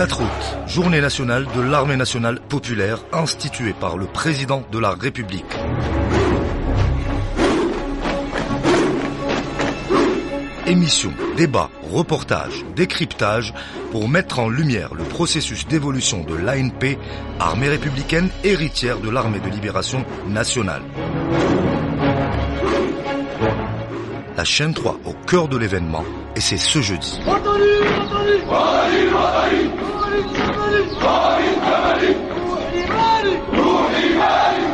4 août, journée nationale de l'armée nationale populaire instituée par le président de la République. Émissions, débats, reportages, décryptage pour mettre en lumière le processus d'évolution de l'ANP, armée républicaine héritière de l'armée de libération nationale. La chaîne 3 au cœur de l'événement et c'est ce jeudi. طارق أملي روحي مالي روحي مالي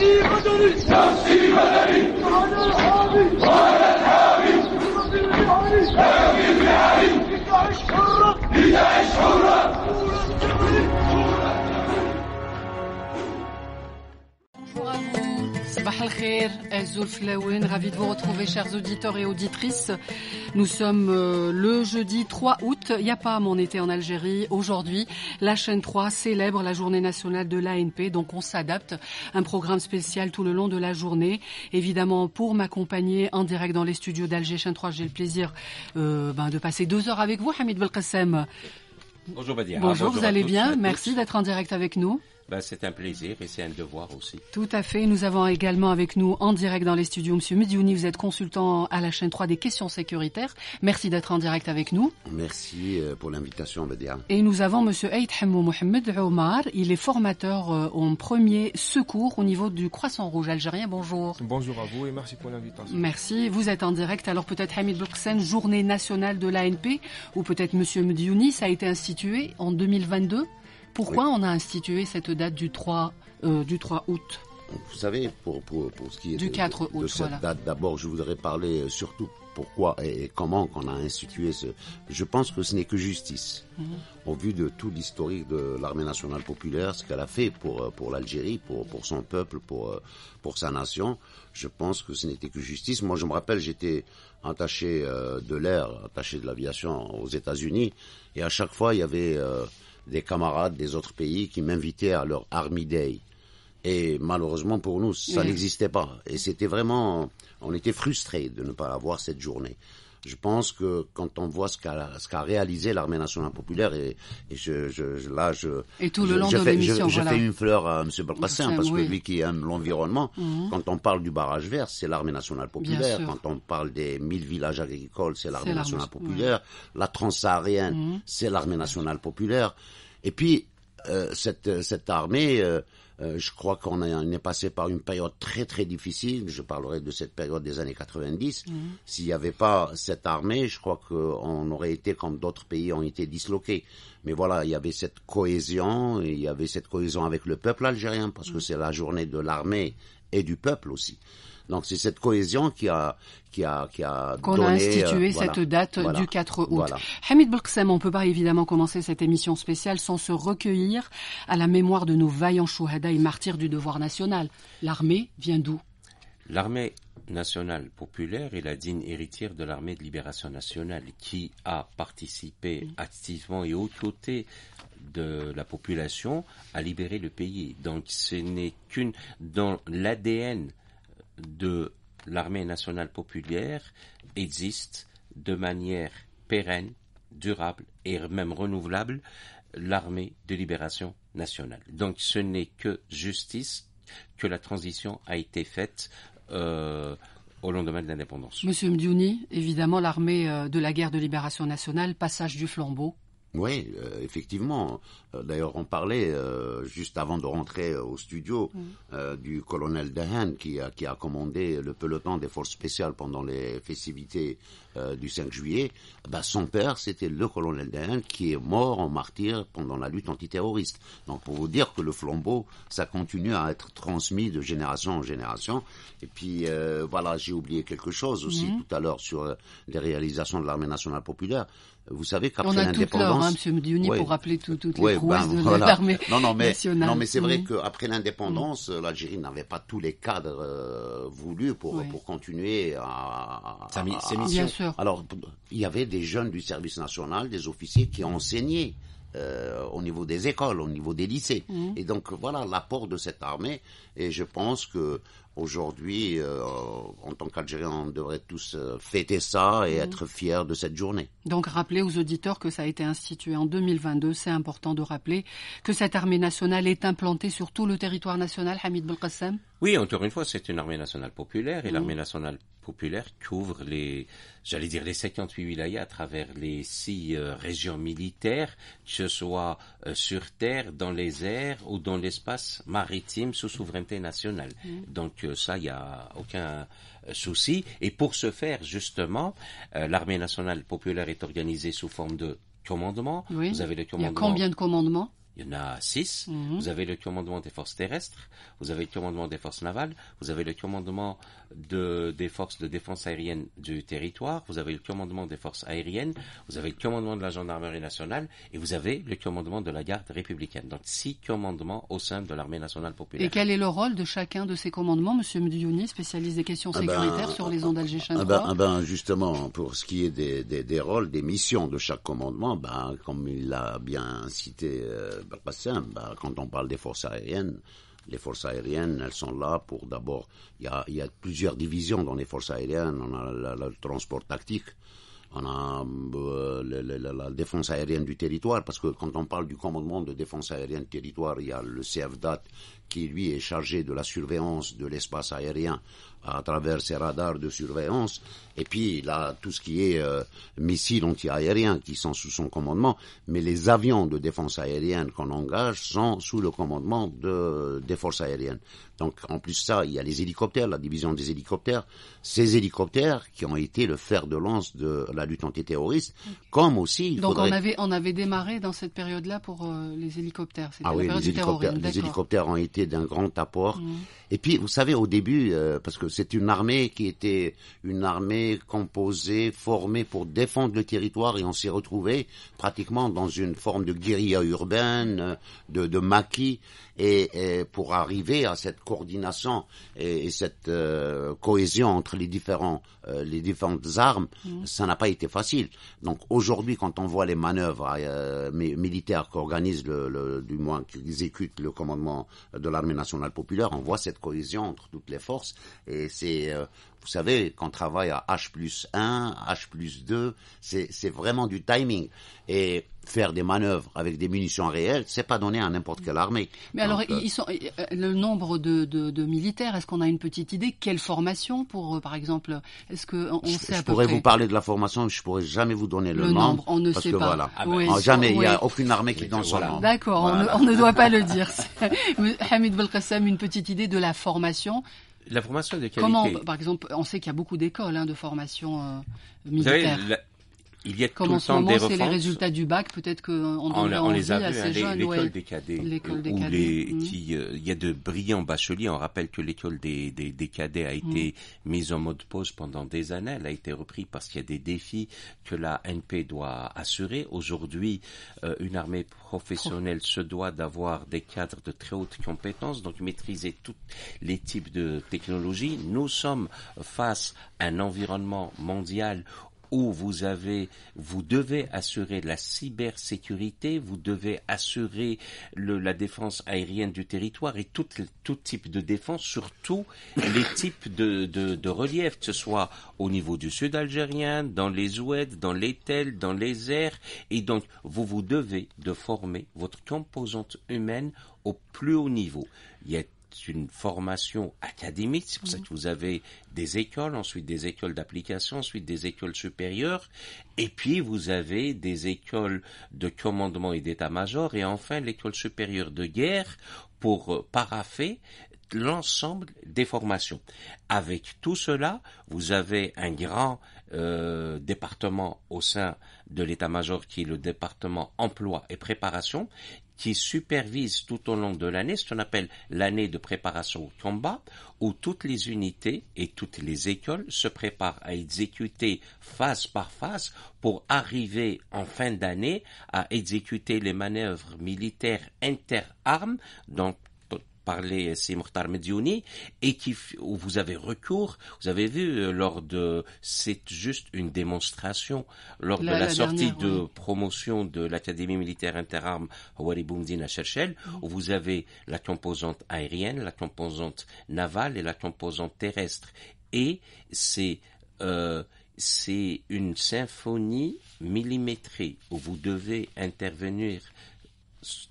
نفسي بدني نفسي بدني أنا الحامي أنا الحامي رب المهني رب المهني لتعيش حرة لتعيش حرة Sabah al ravi de vous retrouver chers auditeurs et auditrices. Nous sommes euh, le jeudi 3 août, il n'y a pas mon été en Algérie. Aujourd'hui, la chaîne 3 célèbre la journée nationale de l'ANP, donc on s'adapte. Un programme spécial tout le long de la journée. Évidemment, pour m'accompagner en direct dans les studios d'Alger Chaîne 3, j'ai le plaisir euh, ben, de passer deux heures avec vous, Hamid Belkacem. Bonjour Badia. Bonjour, vous allez bien Merci d'être en direct avec nous. Ben, c'est un plaisir et c'est un devoir aussi. Tout à fait. Nous avons également avec nous en direct dans les studios Monsieur Mediouni, Vous êtes consultant à la chaîne 3 des questions sécuritaires. Merci d'être en direct avec nous. Merci euh, pour l'invitation, Badia. Et nous avons M. Aït Hamou Mohamed Omar. Il est formateur euh, en premier secours au niveau du Croissant Rouge algérien. Bonjour. Bonjour à vous et merci pour l'invitation. Merci. Vous êtes en direct. Alors peut-être Hamid Belksen, journée nationale de l'ANP, ou peut-être Monsieur Mediouni, ça a été institué en 2022. Pourquoi on a institué cette date du 3, euh, du 3 août Vous savez, pour, ce qui est du 4 de, cette date, d'abord, je voudrais parler euh, surtout pourquoi et, comment qu'on a institué ce. Je pense que ce n'est que justice. Mhm. Au vu de tout l'historique de l'armée nationale populaire, ce qu'elle a fait pour, euh, pour l'Algérie, pour, pour son peuple, pour, pour sa nation, je pense que ce n'était que justice. Moi, je me rappelle, j'étais attaché de l'air, attaché de l'aviation aux États-Unis, et à chaque fois, il y avait des camarades des autres pays qui m'invitaient à leur Army Day. Et malheureusement pour nous, ça n'existait pas. Et c'était vraiment, on était frustrés de ne pas avoir cette journée. Je pense que quand on voit ce qu'a réalisé l'armée nationale populaire, et, je, là, je, fais, une fleur à M. Belkacem, parce que lui qui aime l'environnement, mhm. quand on parle du barrage vert, c'est l'armée nationale populaire. Quand on parle des mille villages agricoles, c'est l'armée nationale populaire. La transsaharienne, mhm. c'est l'armée nationale populaire. Et puis, euh, cette, cette armée... Euh, euh, je crois qu'on est passé par une période très très difficile. Je parlerai de cette période des années 90. Mhm. S'il n'y avait pas cette armée, je crois qu'on aurait été comme d'autres pays ont été disloqués. Mais voilà, il y avait cette cohésion, il y avait cette cohésion avec le peuple algérien parce que mhm. c'est la journée de l'armée et du peuple aussi. Donc c'est cette cohésion qui a qui a qui a qu'on a euh, institué cette date du 4 août. Hamid Belksem, on peut pas évidemment commencer cette émission spéciale sans se recueillir à la mémoire de nos vaillants chouhada et martyrs du devoir national. L'armée vient d'où L'armée nationale populaire est la digne héritière de l'armée de libération nationale qui a participé activement et aux côtés de la population à libérer le pays. Donc ce n'est qu'une dans l'ADN de l'armée nationale populaire existe de manière pérenne, durable et même renouvelable l'armée de libération nationale. Donc ce n'est que justice que la transition a été faite euh, au lendemain de l'indépendance. Monsieur Mdiouni, évidemment l'armée euh, de la guerre de libération nationale, passage du flambeau, oui, euh, effectivement. Euh, d'ailleurs, on parlait euh, juste avant de rentrer au studio mm. du colonel Dehan qui a, qui a commandé le peloton des forces spéciales pendant les festivités du 5 juillet. Bah, son père, c'était le colonel Dehan qui est mort en martyr pendant la lutte antiterroriste. Donc, pour vous dire que le flambeau, ça continue à être transmis de génération en génération. Et puis, voilà, j'ai oublié quelque chose aussi tout à l'heure sur les réalisations de l'armée nationale populaire. Vous savez qu'après l'indépendance, on a hein, Monsieur Mdiouni, pour rappeler toutes les ben, prouesses de l'armée non, non, mais, nationale. Non, mais c'est vrai qu'après l'indépendance, euh, l'Algérie n'avait pas tous les cadres euh, voulus pour pour continuer à, ses missions. Alors, il y avait des jeunes du service national, des officiers qui enseignaient. Euh, au niveau des écoles, au niveau des lycées. Mmh. Et donc voilà l'apport de cette armée. Et je pense que Aujourd'hui, euh, en tant qu'Algériens, on devrait tous euh, fêter ça et mhm. être fiers de cette journée. Donc, rappelez aux auditeurs que ça a été institué en 2022. C'est important de rappeler que cette armée nationale est implantée sur tout le territoire national, Hamid Belkacem. Oui, encore une fois, c'est une armée nationale populaire et l'armée nationale populaire couvre les, j'allais dire les 58 wilayas à travers les six euh, régions militaires, que ce soit euh, sur terre, dans les airs ou dans l'espace maritime sous souveraineté nationale. Mm. Donc euh, ça, il n'y a aucun souci. Et pour ce faire, justement, l'armée nationale populaire est organisée sous forme de commandement. Vous avez le commandement. Il y a combien de commandements il y en a six. Mhm. Vous avez le commandement des forces terrestres, vous avez le commandement des forces navales, vous avez le commandement de, des forces de défense aérienne du territoire, vous avez le commandement des forces aériennes, vous avez le commandement de la gendarmerie nationale et vous avez le commandement de la garde républicaine. Donc six commandements au sein de l'armée nationale populaire. Et quel est le rôle de chacun de ces commandements, Monsieur Mdiouni, spécialiste des questions ah ben, sécuritaires sur les ondes algéchiennes ah ah ben, Justement, pour ce qui est des, des, des, rôles, des missions de chaque commandement, bah comme il l'a bien cité... Euh, pas simple. quand on parle des forces aériennes, les forces aériennes, elles sont là pour d'abord. Il y, a, plusieurs divisions dans les forces aériennes. On a le transport tactique, on a euh, la défense aérienne du territoire, parce que quand on parle du commandement de défense aérienne du territoire, il y a le CFDAT qui lui est chargé de la surveillance de l'espace aérien à travers ses radars de surveillance, et puis il a tout ce qui est euh, missiles antiaériens qui sont sous son commandement, mais les avions de défense aérienne qu'on engage sont sous le commandement de, des forces aériennes. Donc en plus ça, il y a les hélicoptères, la division des hélicoptères, ces hélicoptères qui ont été le fer de lance de la lutte antiterroriste, terroriste comme aussi. Donc on avait on avait démarré dans cette période-là pour euh, les hélicoptères. Ah oui, les hélicoptères, les hélicoptères ont été d'un grand apport. Mm. Et puis, vous savez, au début, euh, parce que c'est une armée qui était une armée composée, formée pour défendre le territoire, et on s'est retrouvé pratiquement dans une forme de guérilla urbaine, euh, de maquis. Et, pour arriver à cette coordination et, cette euh, cohésion entre les différents euh, les différentes armes, mm. ça n'a pas été facile. Donc aujourd'hui, quand on voit les manœuvres euh, militaires qu'organise le, du moins qu'exécute le commandement de l'armée nationale populaire, on voit cette cohésion entre toutes les forces et c'est vous savez, qu'on travaille à H plus 1, H plus 2, c'est vraiment du timing. Et faire des manœuvres avec des munitions réelles, c'est pas donné à n'importe quelle armée. Mais alors, euh, ils sont, euh, le nombre de, militaires, est-ce qu'on a une petite idée Quelle formation pour, euh, par exemple Est-ce que on je, sait à je pourrais vous parler de la formation, mais je pourrais jamais vous donner le, nombre, On ne sait pas. Voilà, ah ben, ah, jamais. Il n'y a aucune armée qui donne son nombre. D'accord, on, ne doit pas le dire. Hamid Belkacem, une petite idée de la formation la formation des Comment, par exemple, on sait qu'il y a beaucoup d'écoles hein, de formation euh, militaire il y a tout le temps c'est les résultats du bac, peut-être qu'on on, les a vus à, hein, l'école des cadets. L'école euh, des cadets. Mm. qui, euh, il y a de brillants bacheliers. On rappelle que l'école des, des, cadets a été mm. mise en mode pause pendant des années. Elle a été reprise parce qu'il y a des défis que la NP doit assurer. Aujourd'hui, euh, une armée professionnelle se doit d'avoir des cadres de très haute compétence, donc maîtriser tous les types de technologies. Nous sommes face à un environnement mondial où vous avez, vous devez assurer la cybersécurité, vous devez assurer le, la défense aérienne du territoire et tout, tout type de défense, surtout les types de, de, de relief, que ce soit au niveau du sud algérien, dans les oued, dans les tels, dans les airs. Et donc, vous vous devez de former votre composante humaine au plus haut niveau. Il y a une formation académique, c'est pour ça mhm. que vous avez des écoles, ensuite des écoles d'application, ensuite des écoles supérieures, et puis vous avez des écoles de commandement et d'état-major, et enfin l'école supérieure de guerre pour paraffer l'ensemble des formations. Avec tout cela, vous avez un grand euh, département au sein de l'état-major qui est le département emploi et préparation qui supervise tout au long de l'année ce qu'on appelle l'année de préparation au combat, où toutes les unités et toutes les écoles se préparent à exécuter phase par phase pour arriver en fin d'année à exécuter les manœuvres militaires interarmes. armes donc parler, euh, c'est Mortar Mediouni et qui où vous avez recours, vous avez vu euh, lors de c'est juste une démonstration lors de la, sortie de promotion de l'Académie militaire interarmes Hawari à où mhm. vous avez la composante aérienne, la composante navale et la composante terrestre et c'est euh, c'est une symphonie millimétrée où vous devez intervenir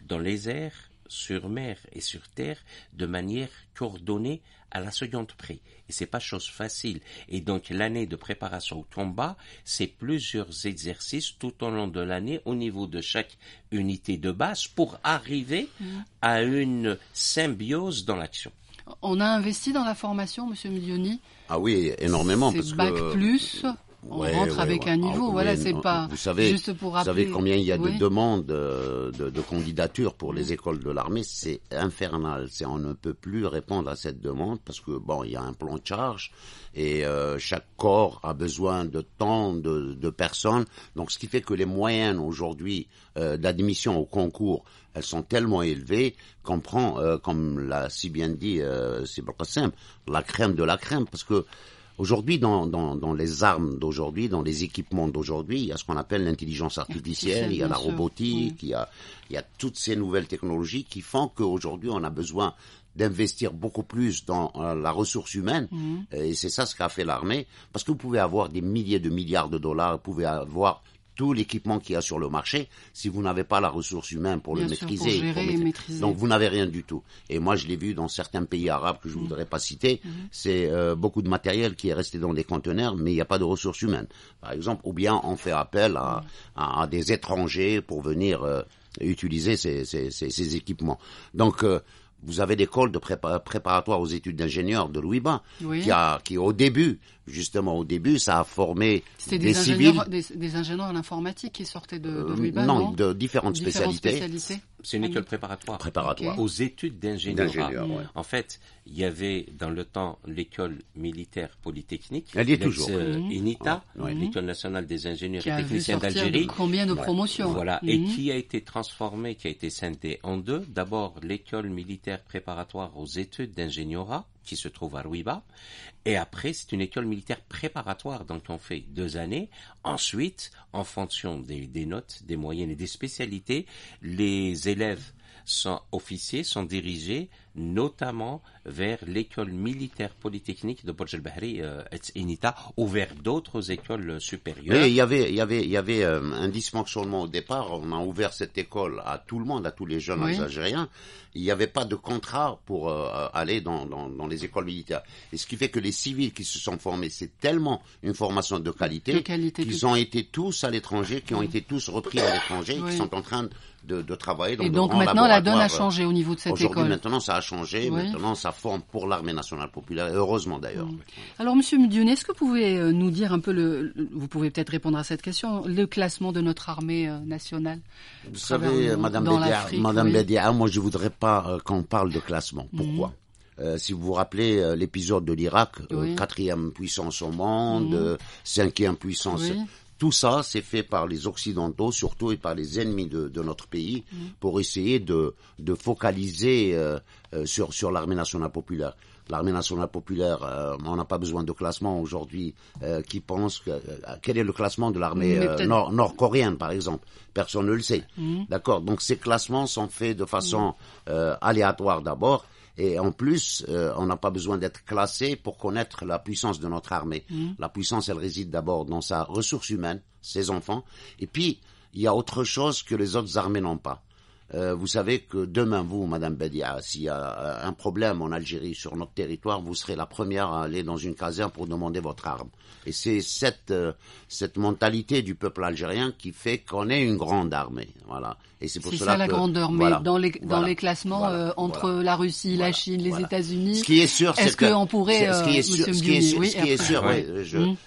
dans les airs sur mer et sur terre de manière coordonnée à la seconde près. Et c'est pas chose facile. Et donc l'année de préparation au combat, c'est plusieurs exercices tout au long de l'année au niveau de chaque unité de base pour arriver mm. à une symbiose dans l'action. On a investi dans la formation, Monsieur Milioni. Ah oui, énormément. C'est bac plus on rentre avec un ah, niveau. voilà, c'est pas vous savez, juste pour rappeler. Vous savez combien il y a de demandes euh, de, de candidatures pour les écoles de l'armée C'est infernal. C'est on ne peut plus répondre à cette demande parce que bon, il y a un plan de charge et euh, chaque corps a besoin de tant de, de personnes. Donc, ce qui fait que les moyennes aujourd'hui euh, d'admission au concours, elles sont tellement élevées qu'on prend, comme l'a si bien dit euh, simple, la crème de la crème, parce que Aujourd'hui, dans, les armes d'aujourd'hui, dans les équipements d'aujourd'hui, il y a ce qu'on appelle l'intelligence artificielle, il y a la robotique, il, y a, toutes ces nouvelles technologies qui font qu'aujourd'hui, on a besoin d'investir beaucoup plus dans euh, la ressource humaine. Mm. Et c'est ça ce qu'a fait l'armée. Parce que vous pouvez avoir des milliers de milliards de dollars, vous pouvez avoir tout l'équipement qu'il y a sur le marché, si vous n'avez pas la ressource humaine pour le maîtriser, donc vous n'avez rien du tout. Et moi, je l'ai vu dans certains pays arabes que je ne mm. voudrais pas citer, mm-hmm. c'est euh, beaucoup de matériel qui est resté dans des conteneurs, mais il n'y a pas de ressources humaines, par exemple, ou bien on fait appel à, mm. à, des étrangers pour venir euh, utiliser ces, ces, équipements. Donc euh, vous avez l'école de préparatoire aux études d'ingénieurs de Louis bas qui, a, qui au début, justement au début, ça a formé des, civils. Des, des ingénieurs en informatique qui sortaient de, euh, Louis non, de différentes, spécialités. C'est une ah, école préparatoire. Préparatoire. Aux études d'ingénieur. Hmm. En fait, il y avait dans le temps l'école militaire polytechnique. Elle l'école nationale des ingénieurs et techniciens d'Algérie. Combien de promotions Voilà, et mhm. qui a été transformée, qui a été scindée en deux. D'abord, l'école militaire préparatoire aux études d'ingéniorat qui se trouve à Ruiba Et après, c'est une école militaire préparatoire, donc on fait deux années. Ensuite, en fonction des notes, des moyennes et des spécialités, les élèves sont officiers sont dirigés notamment vers l'école militaire polytechnique de Borj el-Bahri euh, ou vers d'autres écoles supérieures. il y avait, il y avait, il y avait euh, un dysfonctionnement au départ. On a ouvert cette école à tout le monde, à tous les jeunes algériens. Il n'y avait pas de contrat pour euh, aller dans, dans, dans, les écoles militaires. Et ce qui fait que les civils qui se sont formés, c'est tellement une formation de qualité, qualité qu'ils ont été tous à l'étranger, qui ont été tous repris à l'étranger, qui sont en train de de, de travailler dans Et donc maintenant, la donne a euh, changé au niveau de cette école. Maintenant, ça a changé. Maintenant, ça forme pour l'armée nationale populaire, heureusement d'ailleurs. Alors, Monsieur Dionnet, est-ce que vous pouvez euh, nous dire un peu le. Vous pouvez peut-être répondre à cette question, le classement de notre armée euh, nationale Vous savez, Madame Bédia, Madame moi, je voudrais pas qu'on parle de classement. Mhm. Pourquoi si vous vous rappelez l'épisode de l'Irak, quatrième puissance au monde, mhm. cinquième puissance. Tout ça, c'est fait par les Occidentaux, surtout, et par les ennemis de, notre pays, mm. pour essayer de, focaliser euh, euh, sur, sur l'armée nationale populaire. L'armée nationale populaire, euh, on n'a pas besoin de classement aujourd'hui. qui pense que, quel est le classement de l'armée nord, coréenne par exemple Personne ne le sait. Mm. D'accord. Donc ces classements sont faits de mm. façon aléatoire d'abord, et en plus, euh, on n'a pas besoin d'être classé pour connaître la puissance de notre armée. Mm. La puissance, elle réside d'abord dans sa ressource humaine, ses enfants. Et puis, il y a autre chose que les autres armées n'ont pas. Euh, vous savez que demain, vous, Madame Bedia, s'il y a euh, un problème en Algérie sur notre territoire, vous serez la première à aller dans une caserne pour demander votre arme. Et c'est cette, euh, cette mentalité du peuple algérien qui fait qu'on est une grande armée. Voilà. Et c'est pour cela ça la grande armée dans, les, dans les classements entre la Russie, la Chine, les États-Unis. Ce qui est sûr, c'est -ce qu'on pourrait. Ce qui est ce qui est sûr, oui, hum.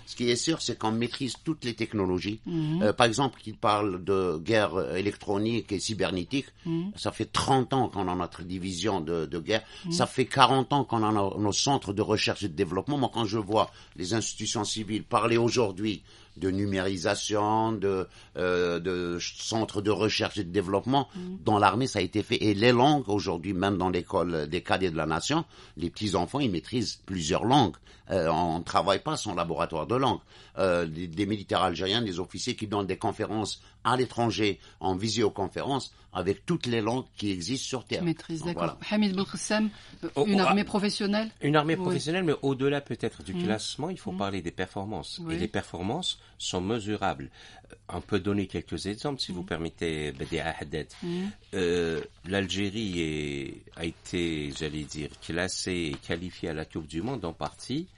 ce qui est sûr, c'est qu'on maîtrise toutes les technologies. Hum. par exemple, qui parle de guerre électronique et cybernétique Mm. Ça fait 30 ans qu'on a notre division de, guerre. Mm. Ça fait 40 ans qu'on a nos, centres de recherche et de développement. Moi, quand je vois les institutions civiles parler aujourd'hui de numérisation, de, euh, centres de recherche et de développement. Mm. Dans l'armée, ça a été fait. Et les langues, aujourd'hui, même dans l'école des cadets de la nation, les petits-enfants, ils maîtrisent plusieurs langues. Euh, on ne travaille pas son laboratoire de langue. Euh, des, militaires algériens, des officiers qui donnent des conférences à l'étranger en visioconférence avec toutes les langues qui existent sur Terre. Maîtrise, d'accord. Hamid euh, oh, oh, ah. une armée professionnelle Une armée professionnelle, mais au-delà peut-être du mmh. classement, il faut mmh. parler des performances. Et les performances sont mesurables. On peut donner quelques exemples, si vous mmh. permettez, des Haddad. L'Algérie a été, j'allais dire, classée et qualifiée à la Coupe du Monde en partie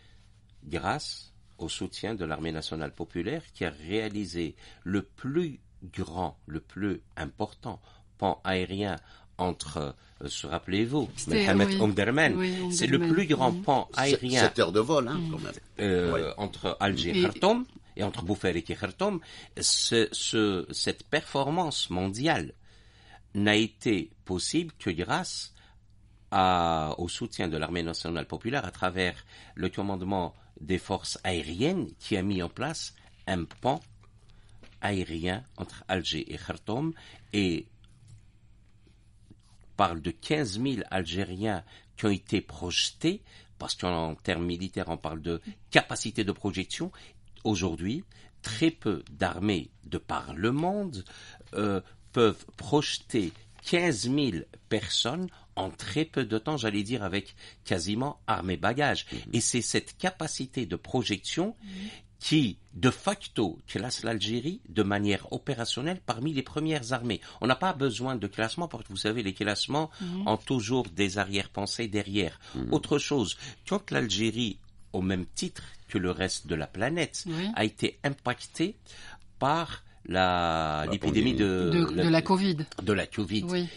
grâce au soutien de l'armée nationale populaire qui a réalisé le plus grand, le plus important pan aérien entre, euh, se rappelez-vous, c'est le plus grand mhm. pan aérien. 7 heures de vol, hein, euh, entre Alger et Khartoum, et entre Boufarik et Khartoum. cette performance mondiale n'a été possible que grâce à, au soutien de l'armée nationale populaire à travers le commandement des forces aériennes qui a mis en place un pont aérien entre Alger et Khartoum et parle de 15 000 Algériens qui ont été projetés, parce qu'en termes militaires, on parle de capacité de projection. Aujourd'hui, très peu d'armées de par le monde euh, peuvent projeter 15 000 personnes en très peu de temps, j'allais dire avec quasiment armes bagage. bagages. Mhm. Et c'est cette capacité de projection mhm. qui, de facto, classe l'Algérie de manière opérationnelle parmi les premières armées. On n'a pas besoin de classement parce que vous savez, les classements mhm. ont toujours des arrières pensées derrière. Autre chose, quand l'Algérie, au même titre que le reste de la planète, a été impactée par bah, l'épidémie de, de, la Covid. De la COVID. Oui,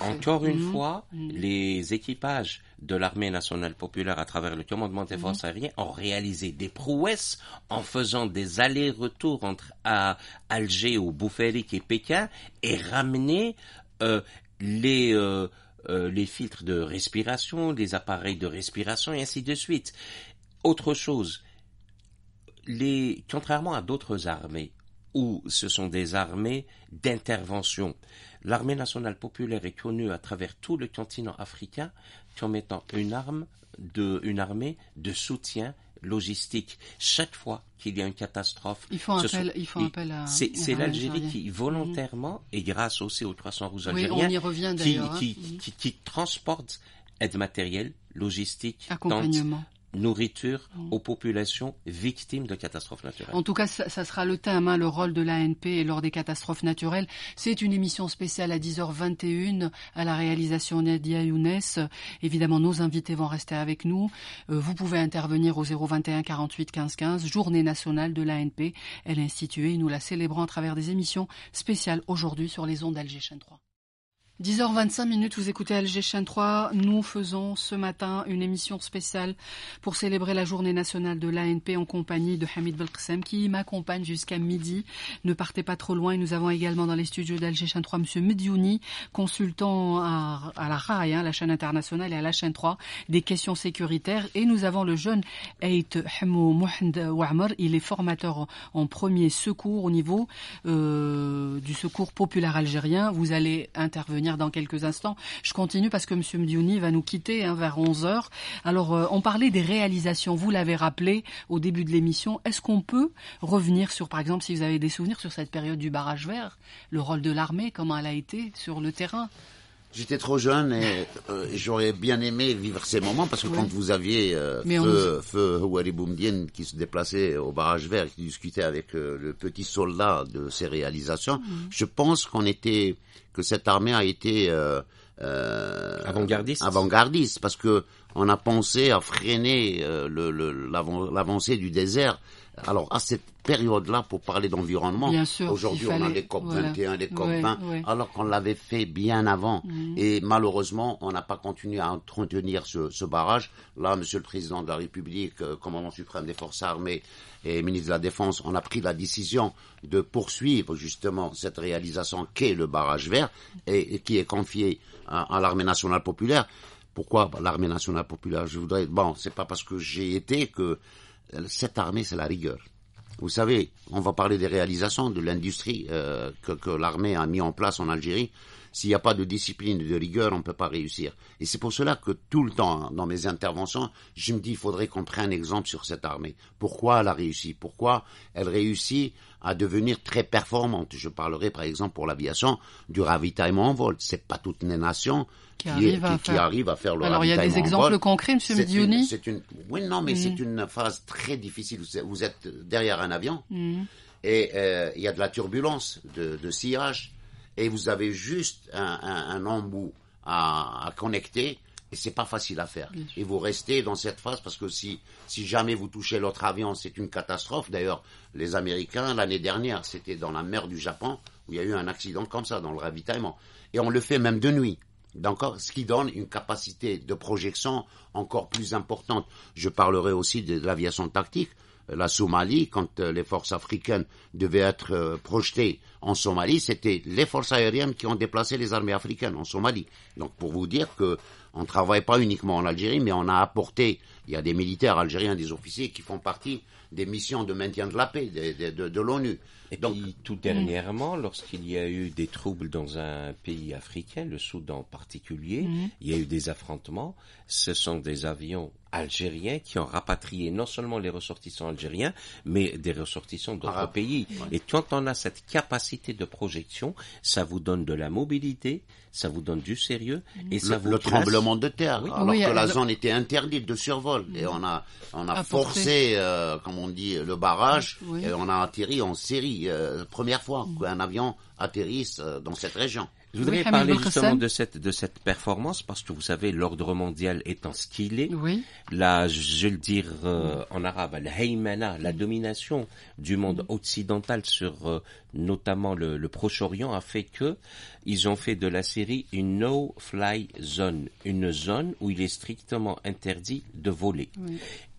Encore une mhm. fois, mhm. les équipages de l'armée nationale populaire à travers le commandement des mhm. forces aériennes ont réalisé des prouesses en faisant des allers-retours entre à Alger ou Boufférique et Pékin et ramener euh, les euh, euh, les filtres de respiration, les appareils de respiration et ainsi de suite. Autre chose, les, contrairement à d'autres armées, où ce sont des armées d'intervention. L'armée nationale populaire est connue à travers tout le continent africain comme étant une arme une armée de soutien logistique. Chaque fois qu'il y a une catastrophe, Il faut appel, C'est l'Algérie qui mhm. volontairement et grâce aussi aux 300 rouges algériens, qui, hein. mhm. transporte aide matérielle, logistique, accompagnement, nourriture aux populations victimes de catastrophes naturelles. En tout cas, ça, sera le thème, hein, le rôle de l'ANP lors des catastrophes naturelles. C'est une émission spéciale à 10h21 à la réalisation Nadia Younes. Évidemment, nos invités vont rester avec nous. Euh, vous pouvez intervenir au 021 48 15 15, journée nationale de l'ANP. Elle est instituée et nous la célébrons à travers des émissions spéciales aujourd'hui sur les ondes d'Alger 3. 10h25 minutes, vous écoutez Alger 3. Nous faisons ce matin une émission spéciale pour célébrer la journée nationale de l'ANP en compagnie de Hamid Belksem qui m'accompagne jusqu'à midi. Ne partez pas trop loin. Et nous avons également dans les studios d'Alger 3 Monsieur Mediouni, consultant à, la RAI, hein, la chaîne internationale et à la chaîne 3 des questions sécuritaires. Et nous avons le jeune Ait Hamou Mohand Wamar. Il est formateur en premier secours au niveau euh, du secours populaire algérien. Vous allez intervenir dans quelques instants. Je continue parce que M. Mdiouni va nous quitter hein, vers 11 h Alors, euh, on parlait des réalisations. Vous l'avez rappelé au début de l'émission. Est-ce qu'on peut revenir sur, par exemple, si vous avez des souvenirs sur cette période du barrage vert, le rôle de l'armée, comment elle a été sur le terrain J'étais trop jeune euh, et j'aurais bien aimé vivre ces moments parce que quand vous aviez euh, feu, on... feu Houari qui se déplaçait au barrage vert, qui discutait avec euh, le petit soldat de ses réalisations, mhm. je pense qu'on était que cette armée a été euh, avant-gardiste. Avant-gardiste parce que on a pensé à freiner l'avancée du désert alors, à cette période-là, pour parler d'environnement, aujourd'hui, on a les COP 21, les COP 20, alors qu'on l'avait fait bien avant. Mhm. Et malheureusement, on n'a pas continué à entretenir ce, barrage. Là, Monsieur le Président de la République, euh, commandant suprême des forces armées et ministre de la Défense, on a pris la décision de poursuivre justement cette réalisation qu'est le barrage vert et, qui est confié à, l'armée nationale populaire. Pourquoi bah, l'armée nationale populaire Je voudrais. Bon, c'est pas parce que j'ai été que euh, cette armée, c'est la rigueur. Vous savez, on va parler des réalisations de l'industrie euh, que, l'armée a mis en place en Algérie. S'il n'y a pas de discipline de rigueur, on ne peut pas réussir. Et c'est pour cela que tout le temps, hein, dans mes interventions, je me dis, il faudrait qu'on prenne un exemple sur cette armée. Pourquoi elle a réussi Pourquoi elle réussit à devenir très performante Je parlerai, par exemple, pour l'aviation, du ravitaillement en vol. Ce n'est pas toutes les nations qui, arrive, à faire... arrive Alors il y a des exemples concrets, M. Medioni oui, non, mais c'est mm. une phase très difficile. Vous êtes derrière un avion mm. et euh, il y a de la turbulence, de, de sillage, et vous avez juste un, embout à, connecter. Et c'est pas facile à faire. Et vous restez dans cette phase parce que si, si jamais vous touchez l'autre avion, c'est une catastrophe. D'ailleurs, les Américains, l'année dernière, c'était dans la mer du Japon où il y a eu un accident comme ça dans le ravitaillement. Et on le fait même de nuit. Ce qui donne une capacité de projection encore plus importante. Je parlerai aussi de l'aviation tactique. La Somalie, quand euh, les forces africaines devaient être euh, projetées en Somalie, c'était les forces aériennes qui ont déplacé les armées africaines en Somalie. Donc pour vous dire que on travaille pas uniquement en Algérie, mais on a apporté, il y a des militaires algériens, des officiers qui font partie des missions de maintien de la paix de l'ONU. Et puis, tout hmm. dernièrement, lorsqu'il y a eu des troubles dans un pays africain, le Soudan en particulier, hmm. il y a eu des affrontements. Ce sont des avions algériens qui ont rapatrié non seulement les ressortissants algériens, mais des ressortissants d'autres pays. Et quand on a cette capacité de projection, ça vous donne de la mobilité, ça vous donne du sérieux mm. et le, ça vous le tremblement de terre, alors que la zone était interdite de survol mm. et on a on a ah, forcé, euh, comme on dit, le barrage et on a atterri en série euh, première fois mm. qu'un avion atterrisse euh, dans cette région. Je voudrais parler justement de cette, de cette performance parce que vous savez, l'ordre mondial étant ce qu'il est, oui. la, je vais le dire euh, en arabe, la la domination du monde occidental sur euh, notamment le, Proche-Orient a fait que ils ont fait de la Syrie une no-fly zone, une zone où il est strictement interdit de voler.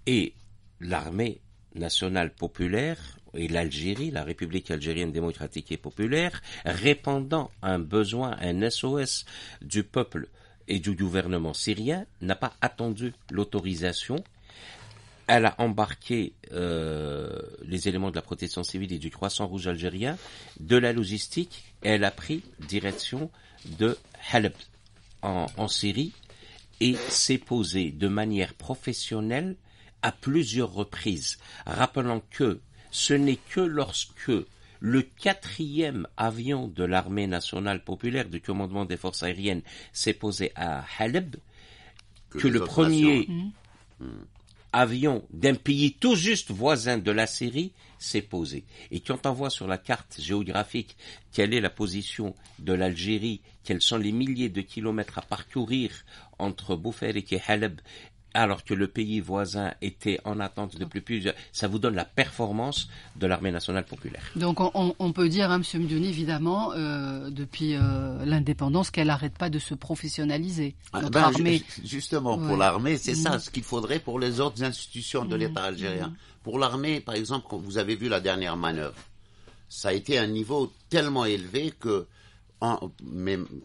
Et l'armée nationale populaire et l'Algérie, la République algérienne démocratique et populaire, répandant un besoin, un SOS du peuple et du gouvernement syrien, n'a pas attendu l'autorisation. Elle a embarqué euh, les éléments de la protection civile et du Croissant Rouge algérien, de la logistique, elle a pris direction de Halep en Syrie et s'est posée de manière professionnelle à plusieurs reprises, rappelant que ce n'est que lorsque le quatrième avion de l'armée nationale populaire du commandement des forces aériennes s'est posé à Haleb que, le premier hein. hmm. avion d'un pays tout juste voisin de la Syrie s'est posé. Et quand on voit sur la carte géographique quelle est la position de l'Algérie, quels sont les milliers de kilomètres à parcourir entre Bouferik et Haleb alors que le pays voisin était en attente de plus plusieurs, ça vous donne la performance de l'armée nationale populaire. Donc on, peut dire, hein, M. évidemment, euh, depuis euh, l'indépendance, qu'elle n'arrête pas de se professionnaliser. Ah, ben, justement, pour l'armée, c'est ça mm-hmm. ce qu'il faudrait pour les autres institutions de mm-hmm. l'État algérien. Mm-hmm. Pour l'armée, par exemple, vous avez vu la dernière manœuvre, ça a été un niveau tellement élevé que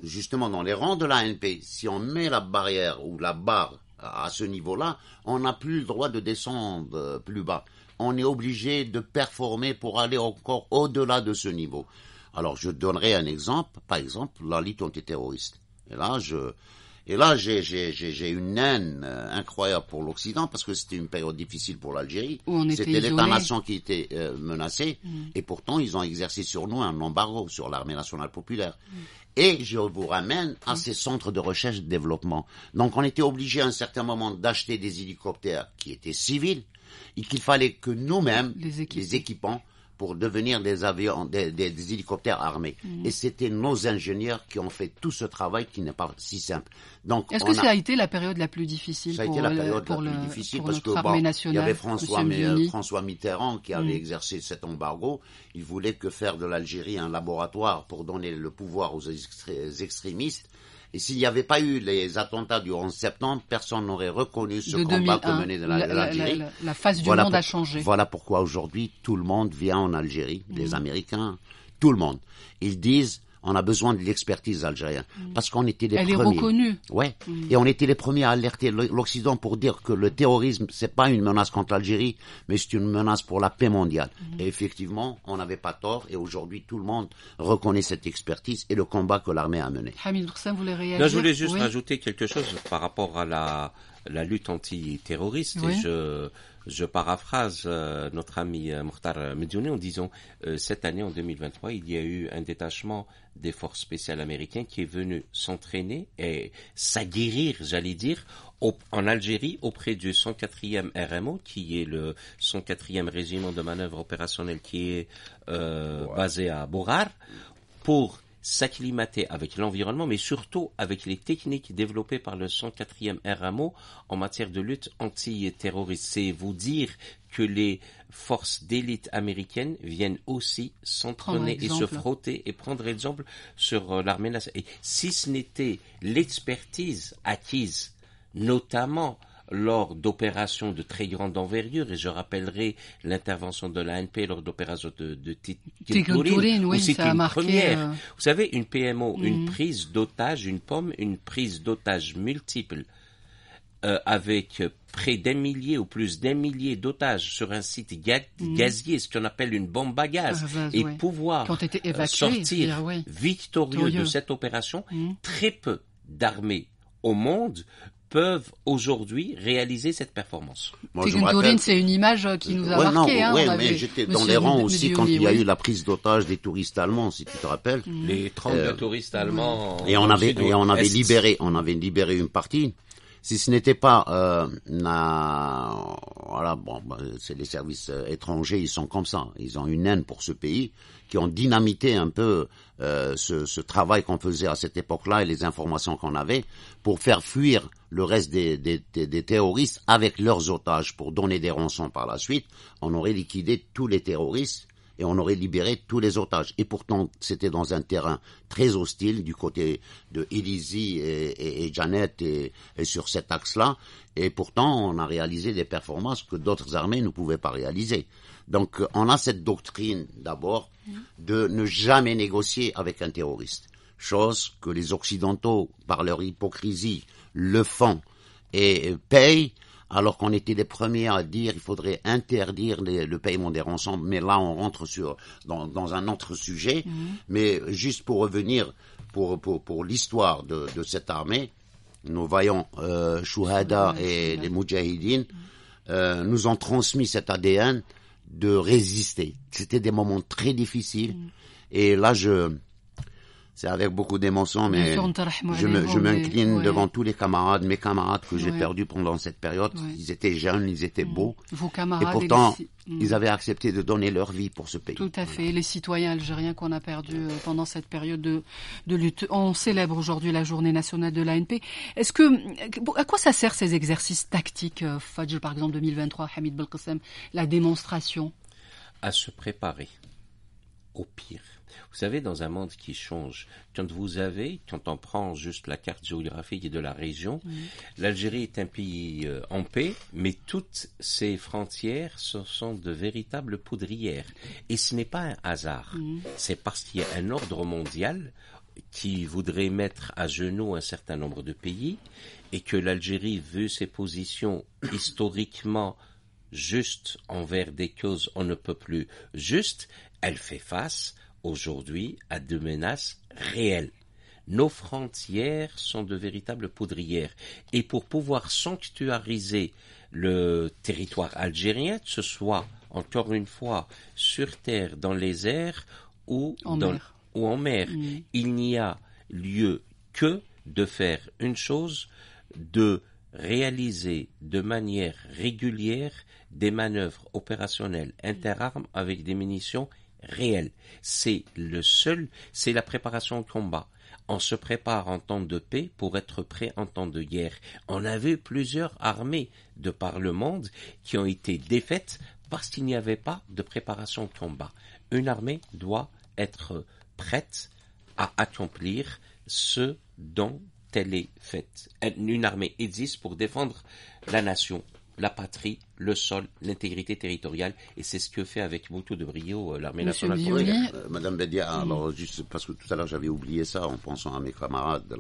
justement dans les rangs de l'ANP, si on met la barrière ou la barre à ce niveau-là, on n'a plus le droit de descendre euh, plus bas. On est obligé de performer pour aller encore au-delà de ce niveau. Alors, je donnerai un exemple, par exemple, la lutte antiterroriste. Et là, je, et là, j'ai, j'ai, une haine euh, incroyable pour l'Occident parce que c'était une période difficile pour l'Algérie. C'était l'État-nation qui était euh, menacée. Mm. et pourtant ils ont exercé sur nous un embargo sur l'armée nationale populaire. Mm. Et je vous ramène à mm. ces centres de recherche et de développement. Donc on était obligé à un certain moment d'acheter des hélicoptères qui étaient civils et qu'il fallait que nous-mêmes, les, pour devenir des avions, des, hélicoptères armés. Mhm. Et c'était nos ingénieurs qui ont fait tout ce travail qui n'est pas si simple. Donc, est-ce que ça a été la période la plus difficile pour a été la période la plus difficile parce il y avait François, Mitterrand qui avait mhm. exercé cet embargo. Il voulait que faire de l'Algérie un laboratoire pour donner le pouvoir aux extrémistes. Et s'il n'y avait pas eu les attentats du 11 septembre, personne n'aurait reconnu ce combat que menait l'Algérie. La, face du monde a changé. Voilà pourquoi aujourd'hui tout le monde vient en Algérie, les mhm. Américains, tout le monde. Ils disent on a besoin de l'expertise algérienne. Mm. Parce qu'on était les premiers. Elle est reconnue. Ouais. Mm. Et on était les premiers à alerter l'Occident pour dire que le terrorisme, c'est pas une menace contre l'Algérie, mais c'est une menace pour la paix mondiale. Mm. Et effectivement, on n'avait pas tort. Et aujourd'hui, tout le monde reconnaît cette expertise et le combat que l'armée a mené. Hamid vous voulait réagir. je voulais juste quelque chose par rapport à la, la lutte antiterroriste. Et je, paraphrase euh, notre ami euh, Mortar Medjouni en disant euh, cette année, en 2023, il y a eu un détachement des forces spéciales américaines qui est venu s'entraîner et s'aguerrir, j'allais dire, en Algérie auprès du 104e RMO, qui est le 104e régiment de manœuvre opérationnelle qui est basé à Borar, pour s'acclimater avec l'environnement, mais surtout avec les techniques développées par le 104e RMO en matière de lutte antiterroriste. C'est vous dire que les forces d'élite américaines viennent aussi s'entraîner et se frotter et prendre exemple sur euh, l'armée nationale. Et si ce n'était l'expertise acquise, notamment lors d'opérations de très grande envergure, et je rappellerai l'intervention de l'ANP lors d'opérations de, de tourine oui, c'est marqué, euh, Vous savez, une PMO, mhm. une prise d'otage, une pomme, une prise d'otage multiple, euh, avec près d'un millier ou plus d'un millier d'otages sur un site mhm. gazier, ce qu'on appelle une bombe à gaz, ah, bah, et pouvoir euh, sortir victorieux, de cette opération, mhm. très peu d'armées au monde peuvent aujourd'hui réaliser cette performance. c'est une image euh, qui euh, nous a ouais, hein, mais j'étais dans les rangs aussi quand il y a eu la prise d'otage des touristes allemands, si tu te rappelles. Mm. Les 30 euh, touristes allemands. Et on avait, et on avait libéré, on avait libéré une partie. Si ce n'était pas, na... voilà, bon, bah, c'est les services étrangers, ils sont comme ça. Ils ont une haine pour ce pays qui ont dynamité un peu ce, ce, travail qu'on faisait à cette époque-là et les informations qu'on avait pour faire fuir le reste des, terroristes avec leurs otages pour donner des rançons par la suite, on aurait liquidé tous les terroristes et on aurait libéré tous les otages. Et pourtant, c'était dans un terrain très hostile du côté de et, et, Janet et, et, sur cet axe-là. Et pourtant, on a réalisé des performances que d'autres armées ne pouvaient pas réaliser. Donc, on a cette doctrine d'abord de ne jamais négocier avec un terroriste chose que les Occidentaux, par leur hypocrisie, le font et euh, paye, alors qu'on était les premiers à dire il faudrait interdire le paiement des rançons, mais là on rentre sur, dans, un autre sujet. Mhm. Mais juste pour revenir pour, pour, pour l'histoire de, cette armée, nous voyons euh, Shuhada et les Mujahideen mhm. euh, nous ont transmis cet ADN de résister. C'était des moments très difficiles. Mhm. Et là, je, c'est avec beaucoup d'émotion, mais je, m'incline devant tous les camarades, mes camarades que j'ai perdus pendant cette période. Ils étaient jeunes, ils étaient mm. beaux. Vos camarades. Et pourtant, mm. ils avaient accepté de donner leur vie pour ce pays. Tout à fait. Les citoyens algériens qu'on a perdus euh, pendant cette période de, lutte. On célèbre aujourd'hui la journée nationale de l'ANP. Est-ce que, euh, à quoi ça sert ces exercices tactiques, euh, Fadj, par exemple, 2023, Hamid Belkacem, la démonstration? À se préparer au pire vous savez, dans un monde qui change, quand vous avez, quand on prend juste la carte géographique de la région, l'Algérie est un pays euh, en paix, mais toutes ses frontières sont de véritables poudrières. Et ce n'est pas un hasard. C'est parce qu'il y a un ordre mondial qui voudrait mettre à genoux un certain nombre de pays et que l'Algérie, vu ses positions historiquement justes envers des causes on ne peut plus justes, elle fait face aujourd'hui à deux menaces réelles. Nos frontières sont de véritables poudrières. Et pour pouvoir sanctuariser le territoire algérien, que ce soit encore une fois sur terre, dans les airs ou en mer, mm. il n'y a lieu que de faire une chose, de réaliser de manière régulière des manœuvres opérationnelles interarmes avec des munitions réel. C'est le seul, c'est la préparation au combat. On se prépare en temps de paix pour être prêt en temps de guerre. On a vu plusieurs armées de par le monde qui ont été défaites parce qu'il n'y avait pas de préparation au combat. Une armée doit être prête à accomplir ce dont elle est faite. Une armée existe pour défendre la nation la patrie, le sol, l'intégrité territoriale, et c'est ce que fait avec beaucoup de brio euh, l'armée nationale euh, Madame Bedia, alors juste parce que tout à l'heure j'avais oublié ça en pensant à mes camarades de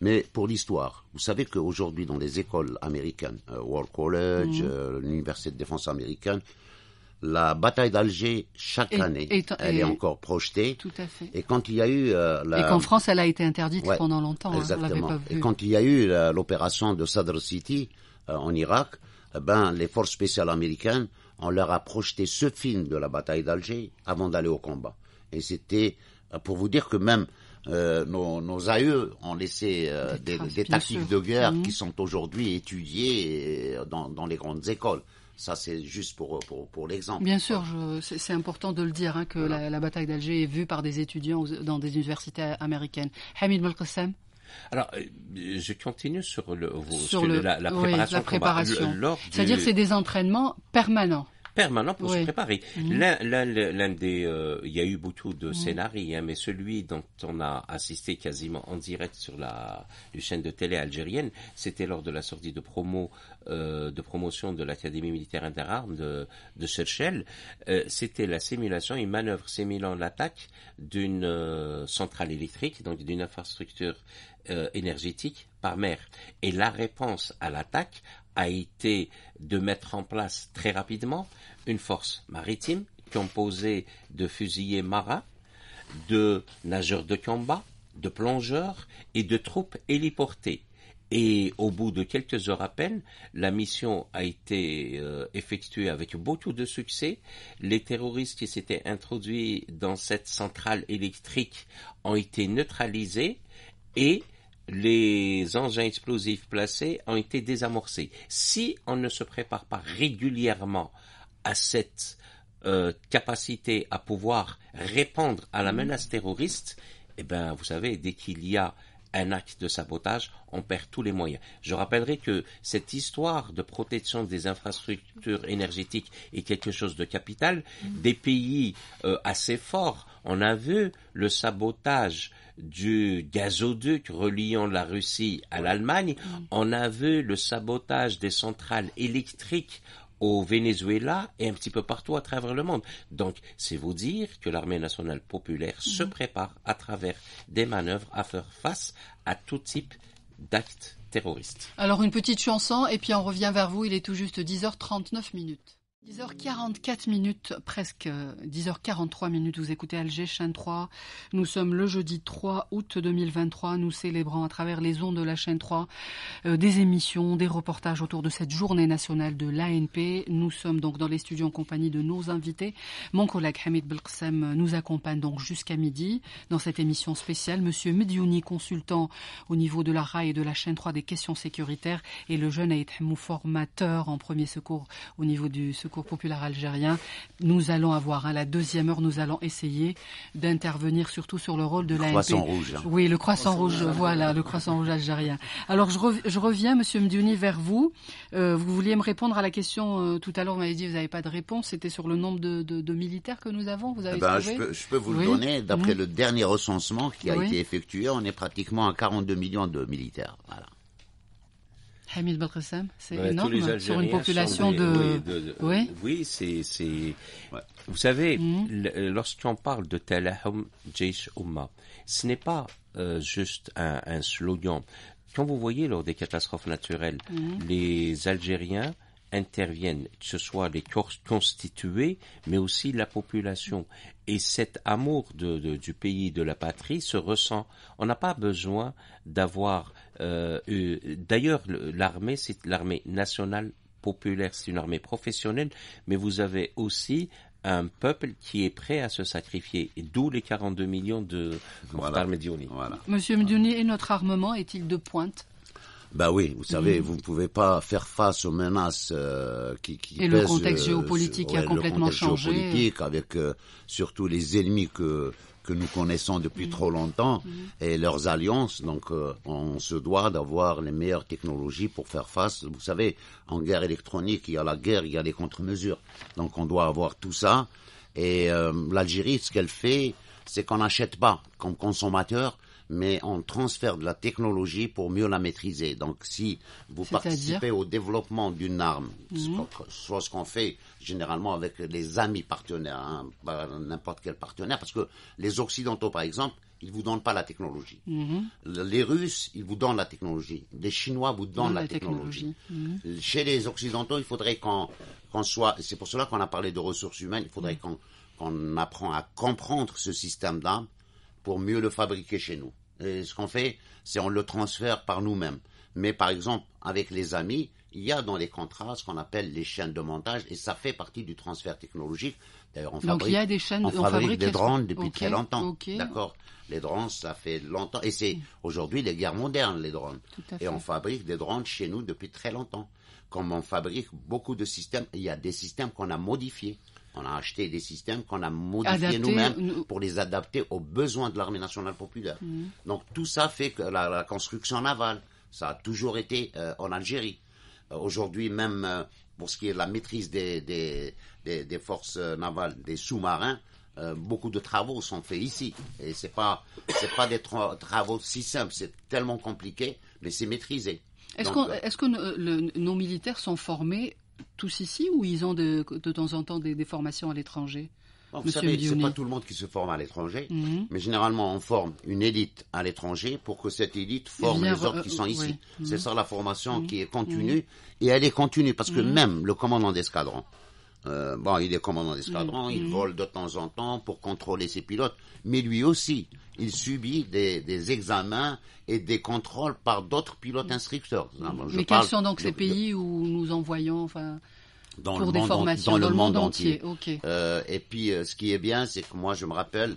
mais pour l'histoire, vous savez qu'aujourd'hui dans les écoles américaines, War euh, World College, mm. l'Université de défense américaine, la bataille d'Alger, chaque année, elle est encore projetée. Tout à fait. Et quand il y a eu la... Et qu'en France, elle a été interdite pendant longtemps. Hein, exactement. pas Et quand il y a eu l'opération de Sadr City, euh, en Irak, eh ben, les forces spéciales américaines, on leur a projeté ce film de la bataille d'Alger avant d'aller au combat. Et c'était euh, pour vous dire que même euh, nos, aïeux ont laissé des, tactiques de guerre mmh. qui sont aujourd'hui étudiées dans, les grandes écoles. Ça, c'est juste pour, pour, l'exemple. Bien sûr, c'est important de le dire hein, que la, bataille d'Alger est vue par des étudiants dans des universités américaines. Hamid Malkassem alors, euh, je continue sur, la, préparation. C'est-à-dire c'est des entraînements permanents Permanents pour se préparer. Mhm. L'un des, euh, il y a eu beaucoup de scénarii, mhm. scénarios, hein, mais celui dont on a assisté quasiment en direct sur la chaîne de télé algérienne, c'était lors de la sortie de promo euh, de promotion de l'Académie militaire interarmes de, de c'était la simulation, une manœuvre simulant l'attaque d'une centrale électrique, donc d'une infrastructure euh, énergétique par mer. Et la réponse à l'attaque a été de mettre en place très rapidement une force maritime composée de fusiliers marins, de nageurs de combat, de plongeurs et de troupes héliportées. Et au bout de quelques heures à peine, la mission a été euh, effectuée avec beaucoup de succès. Les terroristes qui s'étaient introduits dans cette centrale électrique ont été neutralisés et les engins explosifs placés ont été désamorcés. Si on ne se prépare pas régulièrement à cette euh, capacité à pouvoir répondre à la mm. menace terroriste, eh ben, vous savez, dès qu'il y a un acte de sabotage, on perd tous les moyens. Je rappellerai que cette histoire de protection des infrastructures énergétiques est quelque chose de capital. Des pays euh, assez forts, on a vu le sabotage du gazoduc reliant la Russie à l'Allemagne, mm. on a vu le sabotage des centrales électriques au Venezuela et un petit peu partout à travers le monde. Donc, c'est vous dire que l'armée nationale populaire se mhm. prépare à travers des manœuvres à faire face à tout type d'actes terroristes. Alors, une petite chanson et puis on revient vers vous. Il est tout juste 10h39 minutes. 10h44 minutes, presque 10h43 euh, minutes, vous écoutez Alger chaîne 3. Nous sommes le jeudi 3 août 2023. Nous célébrons à travers les ondes de la chaîne 3 euh, des émissions, des reportages autour de cette journée nationale de l'ANP. Nous sommes donc dans les studios en compagnie de nos invités. Mon collègue Hamid Belksem nous accompagne donc jusqu'à midi dans cette émission spéciale. Monsieur Mediouni, consultant au niveau de la RAI et de la chaîne 3 des questions sécuritaires et le jeune Aït formateur en premier secours au niveau du secours populaire algérien. Nous allons avoir, à hein, la deuxième heure, nous allons essayer d'intervenir surtout sur le rôle de la. Croissant rouge. Hein. Oui, le croissant, rouge, voilà, le croissant rouge algérien. Alors je, reviens, Monsieur Mdiouni, vers vous. Euh, vous vouliez me répondre à la question euh, tout à l'heure, vous m'avez dit vous n'avez pas de réponse, c'était sur le nombre de, militaires que nous avons. Vous avez eh ben, je, peux, vous le donner, d'après mmh. le dernier recensement qui a été effectué, on est pratiquement à 42 millions de militaires. Voilà. Hamid c'est énorme hein, sur une population de... Oui, Oui, c'est... Vous savez, mhm. euh, lorsqu'on parle de Talahum Jesh Umma, ce n'est pas euh, juste un, slogan. Quand vous voyez lors des catastrophes naturelles, mhm. les Algériens interviennent, que ce soit les corps constitués, mais aussi la population. Et cet amour du pays, de la patrie, se ressent. On n'a pas besoin d'avoir euh, euh, d'ailleurs, l'armée, c'est l'armée nationale populaire, c'est une armée professionnelle, mais vous avez aussi un peuple qui est prêt à se sacrifier, d'où les 42 millions de voilà. Monsieur Medioni, et notre armement est-il de pointe Ben oui, vous savez, mm. vous ne pouvez pas faire face aux menaces euh, qui, qui Et le contexte géopolitique a complètement changé. avec surtout les ennemis que que nous connaissons depuis trop longtemps mhm. et leurs alliances. Donc, euh, on se doit d'avoir les meilleures technologies pour faire face. Vous savez, en guerre électronique, il y a la guerre, il y a les contre-mesures. Donc, on doit avoir tout ça. Et euh, l'Algérie, ce qu'elle fait, c'est qu'on n'achète pas comme consommateur mais on transfère de la technologie pour mieux la maîtriser. Donc, si vous participez au développement d'une arme, mhm. soit ce qu'on fait généralement avec les amis partenaires, hein, n'importe quel partenaire, parce que les Occidentaux, par exemple, ils vous donnent pas la technologie. Mhm. Les Russes, ils vous donnent la technologie. Les Chinois vous donnent la, technologie. Mhm. Chez les Occidentaux, il faudrait qu'on soit. C'est pour cela qu'on a parlé de ressources humaines. Il faudrait qu'on apprend à comprendre ce système d'armes pour mieux le fabriquer chez nous. Et ce qu'on fait, c'est on le transfère par nous-mêmes. Mais par exemple, avec les amis, il y a dans les contrats ce qu'on appelle les chaînes de montage et ça fait partie du transfert technologique. D'ailleurs, on, fabrique, des chaînes, on, fabrique, des drones depuis très longtemps. D'accord Les drones, ça fait longtemps. Et c'est aujourd'hui les guerres modernes, les drones. Et on fabrique des drones chez nous depuis très longtemps. Comme on fabrique beaucoup de systèmes, il y a des systèmes qu'on a modifiés. On a acheté des systèmes qu'on a modifiés nous-mêmes pour les adapter aux besoins de l'armée nationale populaire. Mhm. Donc tout ça fait que la, construction navale, ça a toujours été euh, en Algérie. Euh, aujourd'hui même, euh, pour ce qui est de la maîtrise des, des, forces navales, des sous-marins, beaucoup de travaux sont faits ici. Et ce n'est pas, pas des travaux si simples, c'est tellement compliqué, mais c'est maîtrisé. Est-ce que nos militaires sont formés tous ici ou ils ont de, temps en temps des, formations à l'étranger Vous savez, ce n'est pas tout le monde qui se forme à l'étranger, mhm. mais généralement on forme une élite à l'étranger pour que cette élite forme les autres qui euh, sont euh, ici. C'est mhm. ça la formation mhm. qui est continue et elle est continue parce que même le commandant d'escadron, euh, bon, il est commandant d'escadron, mm. il mm. vole de temps en temps pour contrôler ses pilotes, mais lui aussi, il subit des, examens et des contrôles par d'autres pilotes instructeurs. mais quels sont donc ces pays où nous envoyons enfin, pour des formations dans, le monde, entier, euh, Et puis, euh, ce qui est bien, c'est que moi, je me rappelle,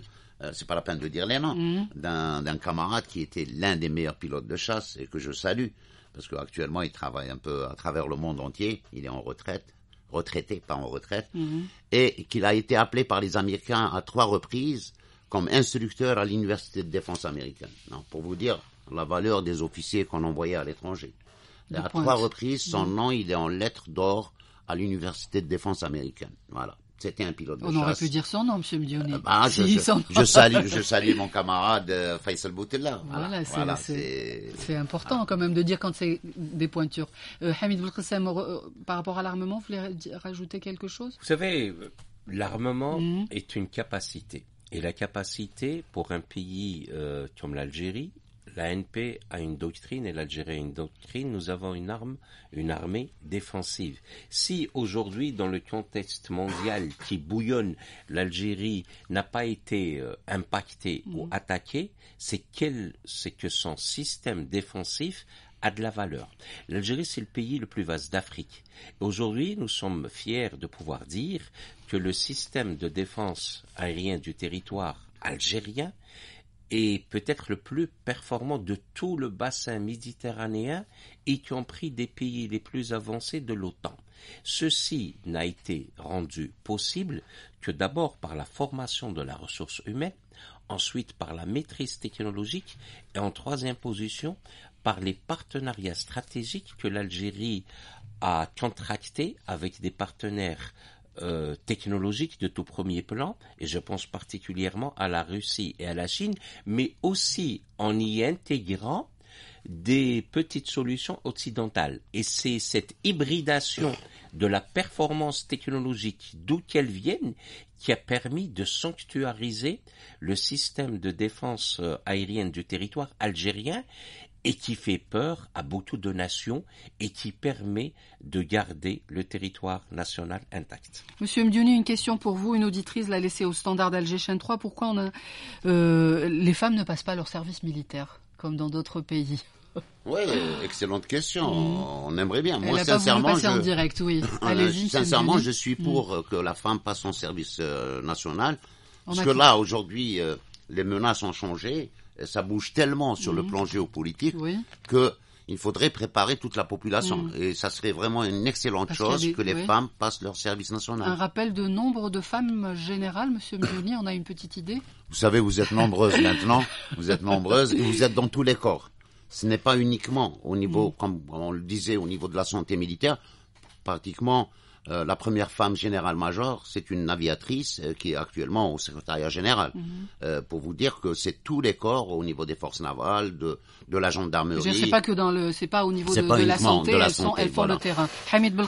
c'est pas la peine de dire les noms, mm. d'un camarade qui était l'un des meilleurs pilotes de chasse et que je salue, parce qu'actuellement, il travaille un peu à travers le monde entier, il est en retraite retraité, pas en retraite, mhm. et qu'il a été appelé par les Américains à trois reprises comme instructeur à l'université de défense américaine. Non, pour vous dire la valeur des officiers qu'on envoyait à l'étranger. À trois reprises, son mhm. nom, il est en lettres d'or à l'université de défense américaine. Voilà. C'était un pilote de On aurait pu dire son nom, M. Milioni. Euh, bah, je, salue, je salue mon camarade euh, Faisal Boutella. Voilà, c'est important quand même de dire quand c'est des pointures. Euh, Hamid Boulkhassem, par rapport à l'armement, vous voulez rajouter quelque chose Vous savez, l'armement mm -hmm. est une capacité. Et la capacité pour un pays comme l'Algérie l'ANP a une doctrine et l'Algérie a une doctrine. Nous avons une arme, une armée défensive. Si aujourd'hui, dans le contexte mondial qui bouillonne, l'Algérie n'a pas été euh, impactée ou mm. attaquée, c'est que son système défensif a de la valeur. L'Algérie, c'est le pays le plus vaste d'Afrique. Aujourd'hui, nous sommes fiers de pouvoir dire que le système de défense aérien du territoire algérien et peut-être le plus performant de tout le bassin méditerranéen, y compris des pays les plus avancés de l'OTAN. Ceci n'a été rendu possible que d'abord par la formation de la ressource humaine, ensuite par la maîtrise technologique et en troisième position par les partenariats stratégiques que l'Algérie a contractés avec des partenaires euh, technologique technologiques de tout premier plan, et je pense particulièrement à la Russie et à la Chine, mais aussi en y intégrant des petites solutions occidentales. Et c'est cette hybridation de la performance technologique, d'où qu'elle vienne, qui a permis de sanctuariser le système de défense euh, aérienne du territoire algérien et qui fait peur à beaucoup de nations et qui permet de garder le territoire national intact. Monsieur Mdioni, une question pour vous. Une auditrice l'a laissée au standard d'Alger 3. Pourquoi on a, euh, les femmes ne passent pas leur service militaire comme dans d'autres pays oui, excellente question. Mm. On aimerait bien. Moi, sincèrement, je... En direct, oui. sincèrement, je suis pour euh, que la femme passe son service euh, national. parce que là, aujourd'hui, les menaces ont changé ça bouge tellement sur le plan géopolitique oui. que il faudrait préparer toute la population. Mm. Et ça serait vraiment une excellente chose que les femmes passent leur service national. Un rappel de nombre de femmes générales, Monsieur Mignoni, on a une petite idée Vous savez, vous êtes nombreuses maintenant, vous êtes nombreuses et vous êtes dans tous les corps. Ce n'est pas uniquement au niveau, mm. comme on le disait, au niveau de la santé militaire. Pratiquement, euh, la première femme générale-major, c'est une aviatrice euh, qui est actuellement au secrétariat général. Mhm. euh, pour vous dire que c'est tous les corps au niveau des forces navales, de, de la gendarmerie. Je sais pas que dans le, c'est pas au niveau de, de, la santé, de, la elles sont, font le terrain. Hamid Non,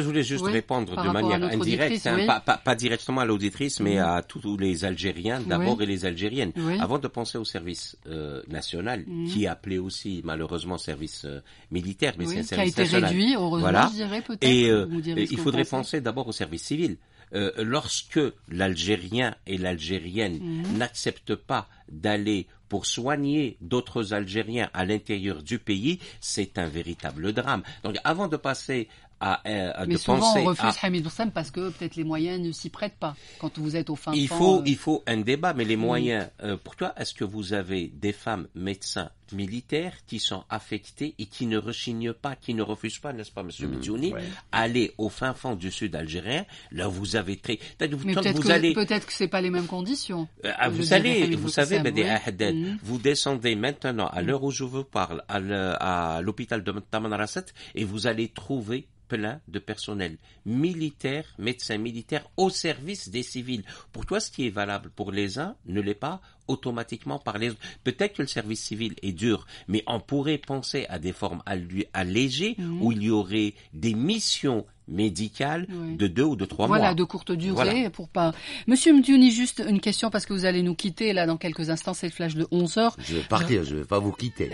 je voulais juste répondre de manière indirecte, hein, pas, pas, directement à l'auditrice, mais à tous les Algériens d'abord et les Algériennes. Avant de penser au service euh, national, mhm. qui est appelé aussi malheureusement service militaire, mais c'est un service qui a été réduit, heureusement, voilà. je dirais peut-être faudrait penser d'abord au service civil. Euh, lorsque l'Algérien et l'Algérienne mhm. n'acceptent pas d'aller pour soigner d'autres Algériens à l'intérieur du pays, c'est un véritable drame. Donc avant de passer à, euh, à Mais de souvent on refuse à... Hamid parce que peut-être les moyens ne s'y prêtent pas quand vous êtes au fin il Faut, euh, Il faut un débat, mais les moyens. pour Euh, pourquoi est-ce que vous avez des femmes médecins militaires qui sont affectés et qui ne rechignent pas, qui ne refusent pas, n'est-ce pas, Monsieur hmm, Mitsouni, aller au fin fond du sud algérien. Là, vous avez très. Mais peut-être que, c'est pas les mêmes conditions. Euh, ah, vous allez, vous savez, hmm. vous descendez maintenant à hmm. l'heure où je vous parle à l'hôpital de Tamanrasset et vous allez trouver plein de personnels militaires, médecins militaires au service des civils. Pour toi, ce qui est valable pour les uns ne l'est pas automatiquement par les autres. Peut-être que le service civil est dur, mais on pourrait penser à des formes allégées mhm. où il y aurait des missions médical de deux ou de trois mois. Voilà, de courte durée pour pas. Monsieur ni juste une question parce que vous allez nous quitter là dans quelques instants, c'est le flash de 11 heures. Je vais partir, je, ne vais pas vous quitter.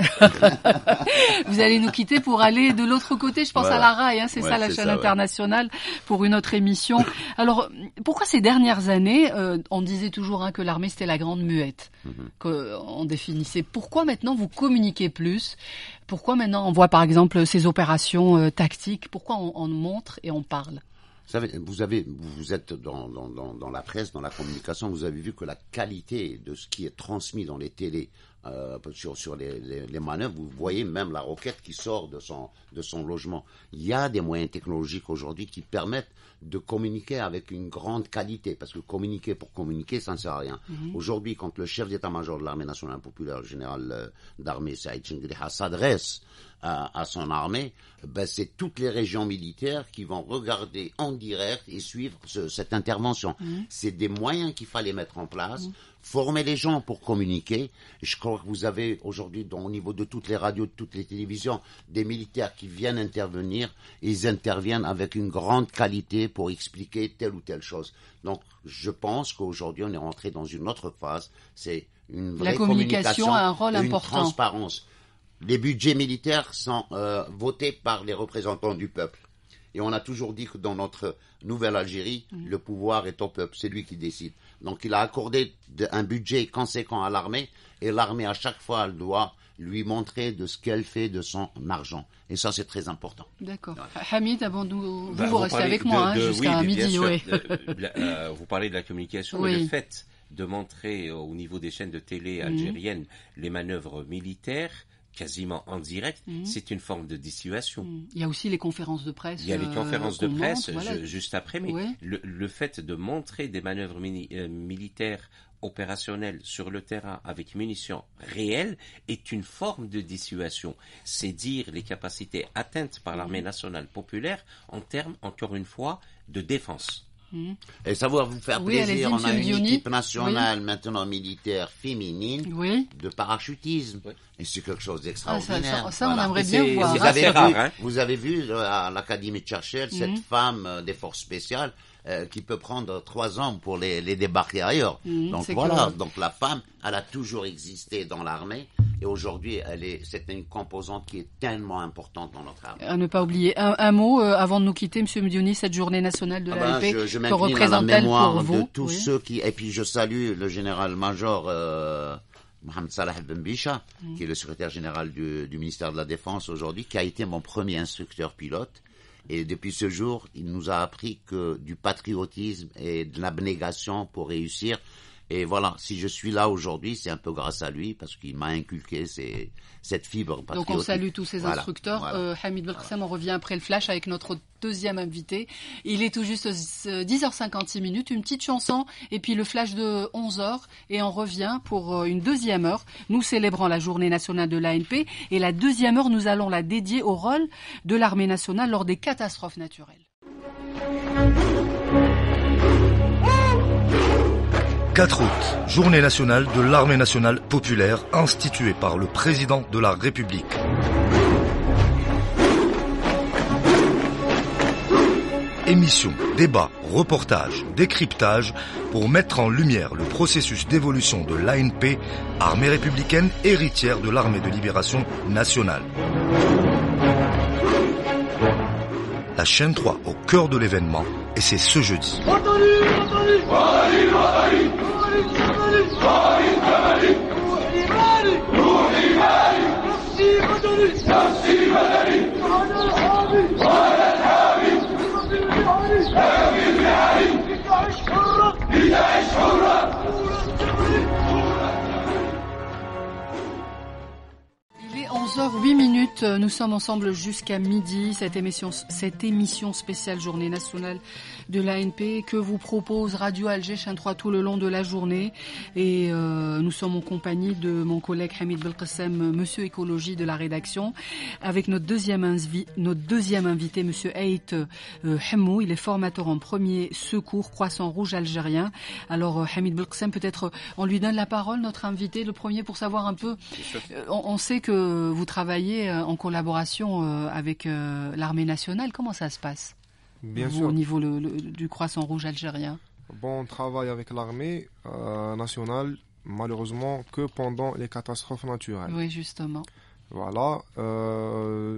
vous allez nous quitter pour aller de l'autre côté, je pense à la RAI, hein, c'est ça la chaîne internationale pour une autre émission. Alors, pourquoi ces dernières années, euh, on disait toujours hein, que l'armée c'était la grande muette, mhm. qu'on euh, définissait. Pourquoi maintenant vous communiquez plus pourquoi maintenant on voit par exemple ces opérations euh, tactiques Pourquoi on, montre et on parle vous, êtes dans, dans, la presse, dans la communication, vous avez vu que la qualité de ce qui est transmis dans les télés, euh, sur, sur les, manœuvres. Vous voyez même la roquette qui sort de son, de son logement. Il y a des moyens technologiques aujourd'hui qui permettent de communiquer avec une grande qualité, parce que communiquer pour communiquer, ça ne sert à rien. Mhm. Aujourd'hui, quand le chef d'état-major de l'armée nationale populaire, général euh, d'armée Saïd Chingriha, s'adresse à, son armée, ben c'est toutes les régions militaires qui vont regarder en direct et suivre cette intervention. Mhm. C'est des moyens qu'il fallait mettre en place. Mhm former les gens pour communiquer. Je crois que vous avez aujourd'hui, au niveau de toutes les radios, de toutes les télévisions, des militaires qui viennent intervenir. Ils interviennent avec une grande qualité pour expliquer telle ou telle chose. Donc, je pense qu'aujourd'hui, on est rentré dans une autre phase. C'est une vraie La communication, a un rôle important. transparence. Les budgets militaires sont euh, votés par les représentants du peuple. Et on a toujours dit que dans notre nouvelle Algérie, le pouvoir est au peuple, c'est lui qui décide. Donc il a accordé un budget conséquent à l'armée et l'armée à chaque fois doit lui montrer de ce qu'elle fait de son argent. Et ça, c'est très important. D'accord. Hamid, avant nous, bah, vous, vous, restez avec moi hein, jusqu'à midi. Euh, vous parlez de la communication, mais le fait de montrer au niveau des chaînes de télé mmh. algériennes les manœuvres militaires, quasiment en direct, mhm. c'est une forme de dissuasion. Mhm. Il y a aussi les conférences de presse. Il y a les euh, conférences de presse juste après, mais le, fait de montrer des manœuvres euh, militaires opérationnelles sur le terrain avec munitions réelles est une forme de dissuasion. C'est dire les capacités atteintes par l'armée mhm. nationale populaire en termes, encore une fois, de défense. Mhm. Et savoir vous faire plaisir, on a une équipe nationale maintenant militaire féminine de parachutisme. Et c'est quelque chose ah, d'extraordinaire. ça, on aimerait bien voir. Vous avez, vu, euh, à l'Académie de Churchill mhm. cette femme euh, des forces spéciales euh, qui peut prendre trois ans pour les, débarquer ailleurs. Mhm, donc voilà, donc la femme, elle a toujours existé dans l'armée et aujourd'hui, elle est, c'est une composante qui est tellement importante dans notre armée. À ne pas oublier. Un, mot euh, avant de nous quitter, M. Medioni, cette journée nationale de ah la ah je, que représente la mémoire pour vous de tous ceux qui. Et puis je salue le général-major. Euh, Mohamed Salah Ben qui est le secrétaire général du, du ministère de la Défense aujourd'hui, qui a été mon premier instructeur pilote. Et depuis ce jour, il nous a appris que du patriotisme et de l'abnégation pour réussir, et voilà, si je suis là aujourd'hui, c'est un peu grâce à lui parce qu'il m'a inculqué cette fibre Donc on salue tous ces instructeurs. Euh, Hamid Belkhassem, on revient après le flash avec notre deuxième invité. Il est tout juste 10h56 euh, minutes, une petite chanson et puis le flash de 11h et on revient pour euh, une deuxième heure. Nous célébrons la journée nationale de l'ANP et la deuxième heure, nous allons la dédier au rôle de l'armée nationale lors des catastrophes naturelles. 4 août, journée nationale de l'armée nationale populaire instituée par le président de la République. Émission, débat, reportage, décryptage pour mettre en lumière le processus d'évolution de l'ANP, armée républicaine héritière de l'armée de libération nationale. La chaîne 3 au cœur de l'événement et c'est ce jeudi. جملي طاري جملي روحي مالي روحي مالي وأنا الحامي لتعيش حرة 14 h minutes, euh, nous sommes ensemble jusqu'à midi. Cette émission, cette émission spéciale Journée nationale de l'ANP que vous propose Radio Alger 3 tout le long de la journée. Et euh, nous sommes en compagnie de mon collègue Hamid Belkacem, monsieur écologie de la rédaction, avec notre deuxième, notre deuxième invité, monsieur Eit euh, Il est formateur en premier secours croissant rouge algérien. Alors euh, Hamid Belkacem, peut-être on lui donne la parole, notre invité, le premier, pour savoir un peu. On, on sait que vous travaillez euh, en collaboration euh, avec euh, l'armée nationale. Comment ça se passe Bien sûr. Au niveau du Croissant Rouge algérien Bon, on travaille avec l'armée nationale, malheureusement, que pendant les catastrophes naturelles. Oui, justement. Voilà.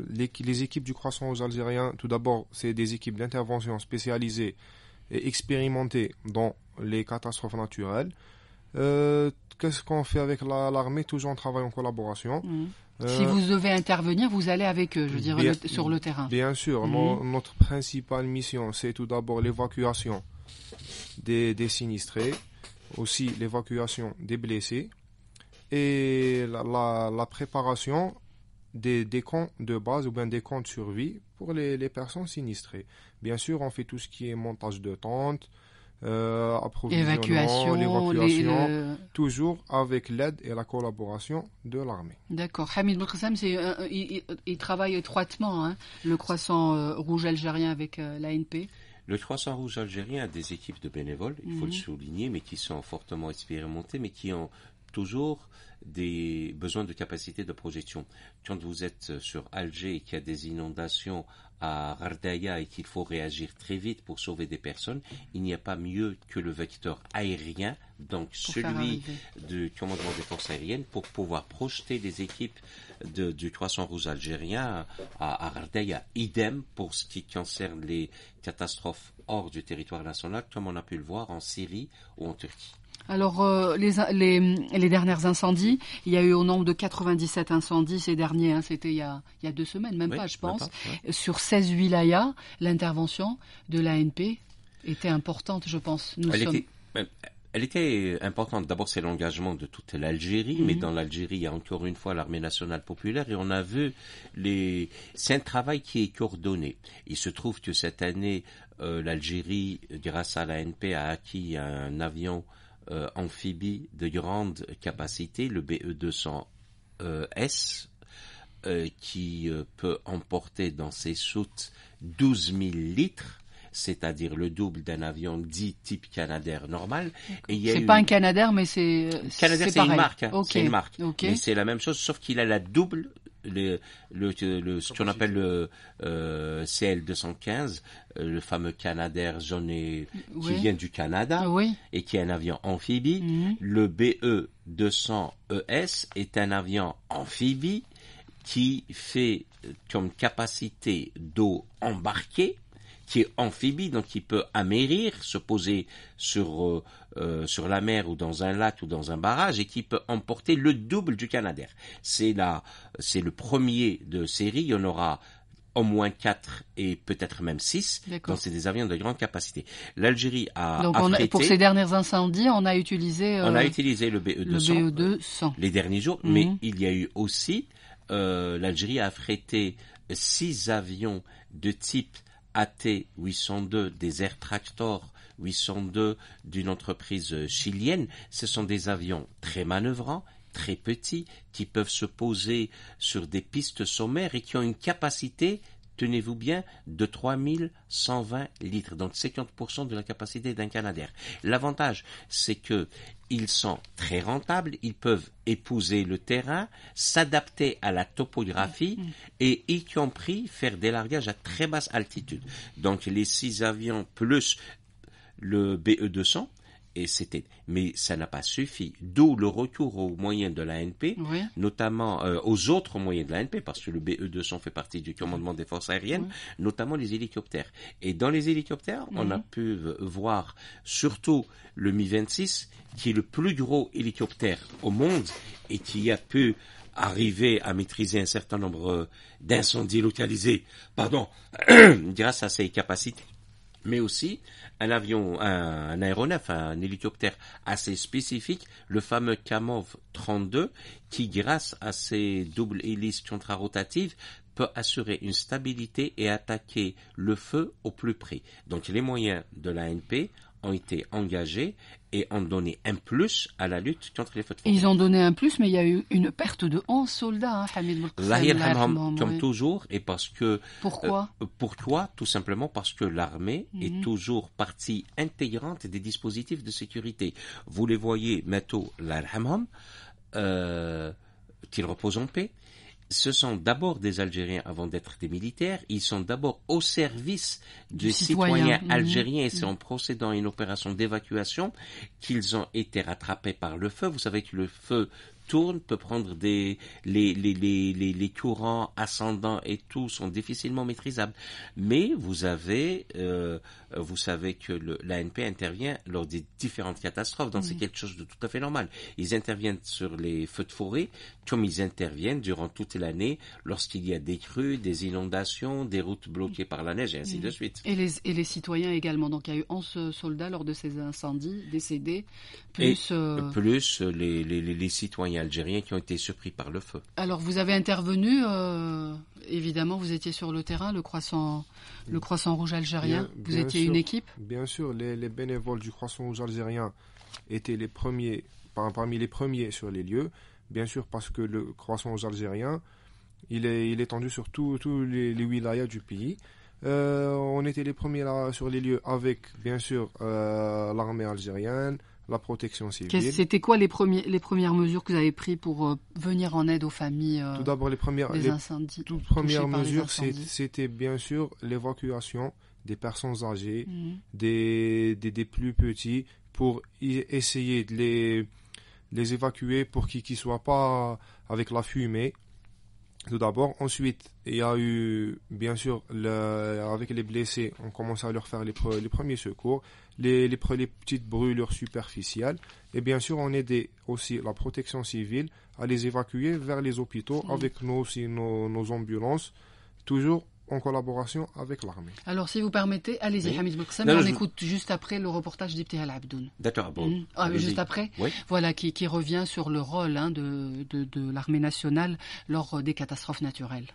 les, équipes du Croissant Rouge algérien, tout d'abord, c'est des équipes d'intervention spécialisées et expérimentées dans les catastrophes naturelles. Qu'est-ce qu'on fait avec l'armée Toujours on travaille en collaboration. Mmh. Si euh, vous devez intervenir, vous allez avec eux, je veux sur le terrain. Bien sûr. Mhm. notre principale mission, c'est tout d'abord l'évacuation des, sinistrés, aussi l'évacuation des blessés et la, préparation des, comptes de base ou bien des camps de survie pour les, les, personnes sinistrées. Bien sûr, on fait tout ce qui est montage de tentes, euh, approvisionnement, l'évacuation, toujours avec l'aide et la collaboration de l'armée. D'accord. Hamid Boukhassam, euh, euh, il, travaille étroitement hein, le croissant rouge algérien avec l'ANP. Le Croissant Rouge algérien a des équipes de bénévoles, il faut le mhm. souligner, mais qui sont fortement expérimentées, mais qui ont toujours des besoins de capacité de projection. Quand vous êtes sur Alger et qu'il y a des inondations à Rardaya et qu'il faut réagir très vite pour sauver des personnes, il n'y a pas mieux que le vecteur aérien, donc celui du commandement des forces aériennes, pour pouvoir projeter des équipes du 300 Rouge algérien à, à Idem pour ce qui concerne les catastrophes hors du territoire national, comme on a pu le voir en Syrie ou en Turquie. Alors, euh, les, les, incendies, il y a eu au nombre de 97 incendies ces derniers, hein, c'était il, il, y a deux semaines, même pas, je pense. Sur 16 wilayas, l'intervention de l'ANP était importante, je pense. elle, était, importante. D'abord, c'est l'engagement de toute l'Algérie, mhm. mais dans l'Algérie, il y a encore une fois l'armée nationale populaire et on a vu les. C'est un travail qui est coordonné. Il se trouve que cette année, euh, l'Algérie, grâce à l'ANP, a acquis un avion euh, amphibie de grande capacité, le BE-200S, euh, qui euh, peut emporter dans ses soutes 12 000 litres c'est-à-dire le double d'un avion dit type Canadair normal. C'est pas un Canadair, mais c'est Canadair, c'est une marque. Hein, c'est une marque. Mais c'est la même chose, sauf qu'il a la double le, ce qu'on appelle le euh, CL-215, euh, le fameux Canadair zoné qui vient du Canada et qui est un avion amphibie. Mhm. Le BE-200ES e est un avion amphibie qui fait euh, comme capacité d'eau embarquée qui est amphibie, donc qui peut amérir, se poser sur, euh, euh, sur la mer ou dans un lac ou dans un barrage et qui peut emporter le double du Canadair. C'est là, c'est le premier de série. Il y en aura au moins 4 et peut-être même 6. Donc c'est des avions de grande capacité. L'Algérie a Donc pour ces derniers incendies, on a utilisé euh, On a utilisé le BE200 e les derniers jours, mais mhm. il y a eu aussi l'Algérie a affrété 6 avions de type AT 802 des Air Tractor 802 d'une entreprise euh, chilienne. Ce sont des avions très manœuvrants, très petits, qui peuvent se poser sur des pistes sommaires et qui ont une capacité tenez-vous bien, de 3120 litres, donc 50% de la capacité d'un Canadair. L'avantage, c'est que ils sont très rentables, ils peuvent épouser le terrain, s'adapter à la topographie mm, mm. et y compris faire des largages à très basse altitude. Donc les six avions plus le BE200 c'était, mais ça n'a pas suffi. D'où le retour aux moyens de l'ANP, notamment euh, aux autres moyens de l'ANP, parce que le BE200 fait partie du commandement des forces aériennes, notamment les hélicoptères. Et dans les hélicoptères, on a pu voir surtout le Mi-26, qui est le plus gros hélicoptère au monde et qui a pu arriver à maîtriser un certain nombre euh, d'incendies localisés, pardon, grâce à ses capacités mais aussi un avion, un, aéronef, un hélicoptère assez spécifique, le fameux Kamov 32, qui grâce à ses doubles hélices contrarotatives peut assurer une stabilité et attaquer le feu au plus près. Donc les moyens de l'ANP ont été engagés et ont donné un plus à la lutte contre les fautes Ils ont donné un plus, mais il y a eu une perte de 11 soldats, hein, Hamid Hamham, comme toujours, et parce que... Euh, Pourquoi pour Pourquoi Tout simplement parce que l'armée est mhm. toujours partie intégrante des dispositifs de sécurité. Vous les voyez, Mato lal euh, qu'il repose en paix, ce sont d'abord des Algériens avant d'être des militaires. Ils sont d'abord au service du citoyen. algérien. Mhm. algériens. et C'est mhm. en procédant à une opération d'évacuation qu'ils ont été rattrapés par le feu. Vous savez que le feu tourne, peut prendre des les, les, les, les, les courants ascendants et tout sont difficilement maîtrisables. Mais vous avez euh, euh, vous savez que l'ANP intervient lors des différentes catastrophes, donc c'est quelque chose de tout à fait normal. Ils interviennent sur les feux de forêt, comme ils interviennent durant toute l'année lorsqu'il y a des crues, des inondations, des routes bloquées par la neige et ainsi de suite. Et les, citoyens également. Donc il y a eu 11 soldats lors de ces incendies décédés, plus, euh, plus les, citoyens algériens qui ont été surpris par le feu. Alors vous avez intervenu, euh, évidemment, vous étiez sur le terrain, le croissant, le croissant rouge algérien. vous étiez une équipe Bien sûr, les, bénévoles du Croissant aux Algériens étaient les premiers, par, parmi les premiers sur les lieux, bien sûr parce que le Croissant aux Algériens, il est, il est tendu sur tous les, les wilayas du pays. Euh, on était les premiers sur les lieux avec, bien sûr, euh, l'armée algérienne, la protection civile. C'était quoi les, premiers, les premières mesures que vous avez prises pour euh, venir en aide aux familles Tout d'abord, les premières, les, incendies, toutes premières mesures, c'était bien sûr l'évacuation des personnes âgées, mm. des, des, plus petits, pour essayer de les, les évacuer pour qu'ils ne soient pas avec la fumée. Tout d'abord, ensuite, il y a eu, bien sûr, le, avec les blessés, on commence à leur faire les, les premiers secours, les, les, petites brûlures superficielles, et bien sûr, on aidait aussi la protection civile à les évacuer vers les hôpitaux mm. avec nos, aussi nos, nos ambulances, toujours en collaboration avec l'armée. Alors, si vous permettez, allez-y, Hamid on écoute juste après le reportage d'Ibtihal abdoun D'accord, bon. Mhm. Ah, juste après, voilà, qui, revient sur le rôle hein, de, de, de l'armée nationale lors des catastrophes naturelles.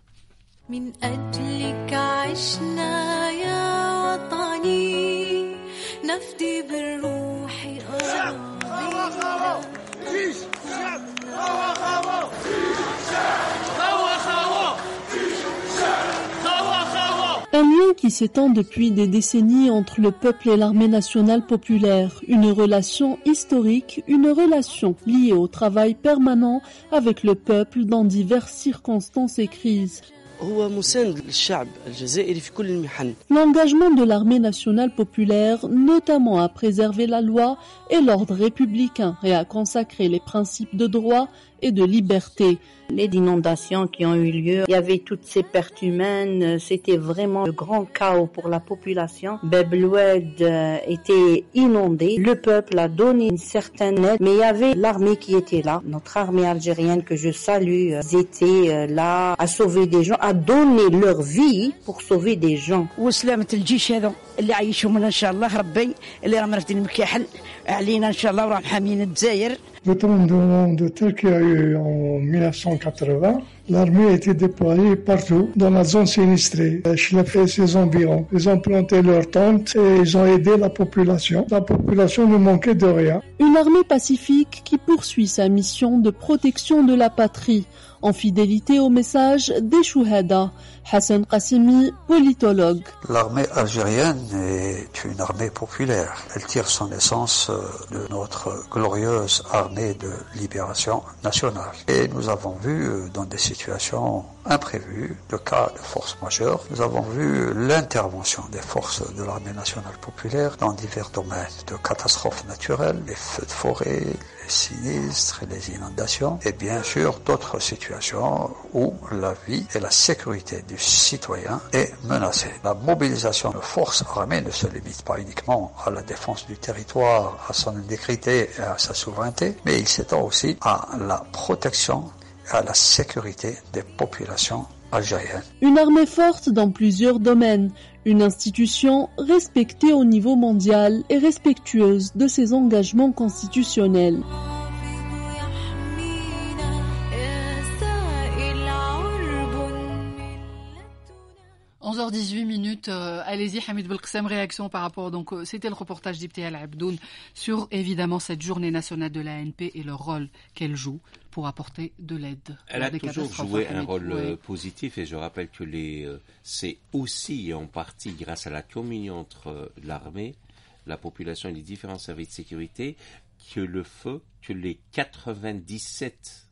qui s'étend depuis des décennies entre le peuple et l'armée nationale populaire, une relation historique, une relation liée au travail permanent avec le peuple dans diverses circonstances et crises. L'engagement de l'armée nationale populaire, notamment à préserver la loi et l'ordre républicain et à consacrer les principes de droit et de liberté, les inondations qui ont eu lieu, il y avait toutes ces pertes humaines, c'était vraiment le grand chaos pour la population. Bebloued euh, était inondé, le peuple a donné une certaine aide, mais il y avait l'armée qui était là, notre armée algérienne que je salue, euh, ils étaient euh, là à sauver des gens, à donner leur vie pour sauver des gens. de, de tel en l'armée a été déployée partout dans la zone sinistrée, chez les ses environs. Ils ont planté leurs tentes et ils ont aidé la population. La population ne manquait de rien. Une armée pacifique qui poursuit sa mission de protection de la patrie, en fidélité au message des Chouhada, Hassan Qassimi, politologue. L'armée algérienne est une armée populaire. Elle tire son essence euh, de notre glorieuse armée de libération nationale. Et nous avons vu euh, dans des situations imprévues, de cas de force majeure, nous avons vu l'intervention des forces de l'armée nationale populaire dans divers domaines de catastrophes naturelles, les feux de forêt, les sinistres, les inondations et bien sûr d'autres situations où la vie et la sécurité des citoyen est menacé. La mobilisation de forces armées ne se limite pas uniquement à la défense du territoire, à son indécrité et à sa souveraineté, mais il s'étend aussi à la protection et à la sécurité des populations algériennes. Une armée forte dans plusieurs domaines, une institution respectée au niveau mondial et respectueuse de ses engagements constitutionnels. 11h18 minutes. Euh, allez-y, Hamid Belkssam, réaction par rapport. Donc, euh, c'était le reportage d'Ibté abdoun sur évidemment cette journée nationale de l'ANP et le rôle qu'elle joue pour apporter de l'aide. Elle a toujours joué un rôle euh, positif et je rappelle que les, c'est aussi en partie grâce à la communion entre l'armée, la population et les différents services de sécurité que le feu, que les 97,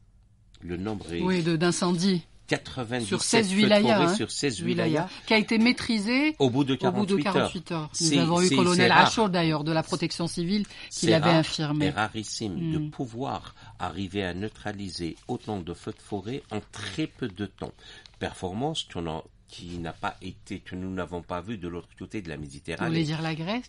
le nombre Oui, d'incendies 97 sur 16 wilayas, hein, sur 16 wilayas, qui a été maîtrisé au bout de 48, heures. Nous avons eu colonel Achour d'ailleurs de la protection civile qui l'avait infirmé. C'est rarissime de hmm. pouvoir arriver à neutraliser autant de feux de forêt en très peu de temps. Performance qui n'a pas été, que nous n'avons pas vu de l'autre côté de la Méditerranée. Vous voulez dire la Grèce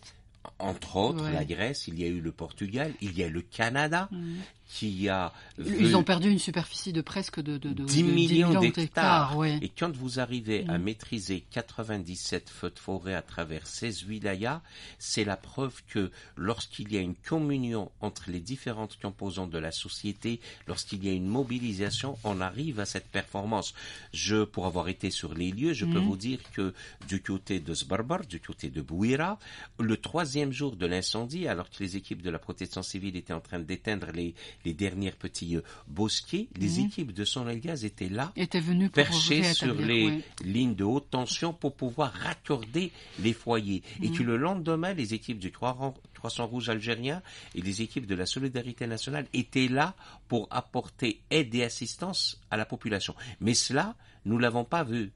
entre autres la Grèce, il y a eu le Portugal, il y a le Canada, hmm qui a... Ils ont perdu une superficie de presque de, de, de 10, millions, d'hectares. Et quand vous arrivez à mm. maîtriser 97 feux de forêt à travers 16 wilayas, c'est la preuve que lorsqu'il y a une communion entre les différentes composantes de la société, lorsqu'il y a une mobilisation, on arrive à cette performance. Je, pour avoir été sur les lieux, je peux mm. vous dire que du côté de Sbarbar, du côté de Bouira, le troisième jour de l'incendie, alors que les équipes de la protection civile étaient en train d'éteindre les les derniers petits euh, bosquets, les équipes de gaz étaient là, étaient venues perchées sur les lignes de haute tension pour pouvoir raccorder les foyers. Et que mhm. le lendemain, les équipes du 300 Rouges algérien et les équipes de la Solidarité nationale étaient là pour apporter aide et assistance à la population. Mais cela, nous l'avons pas vu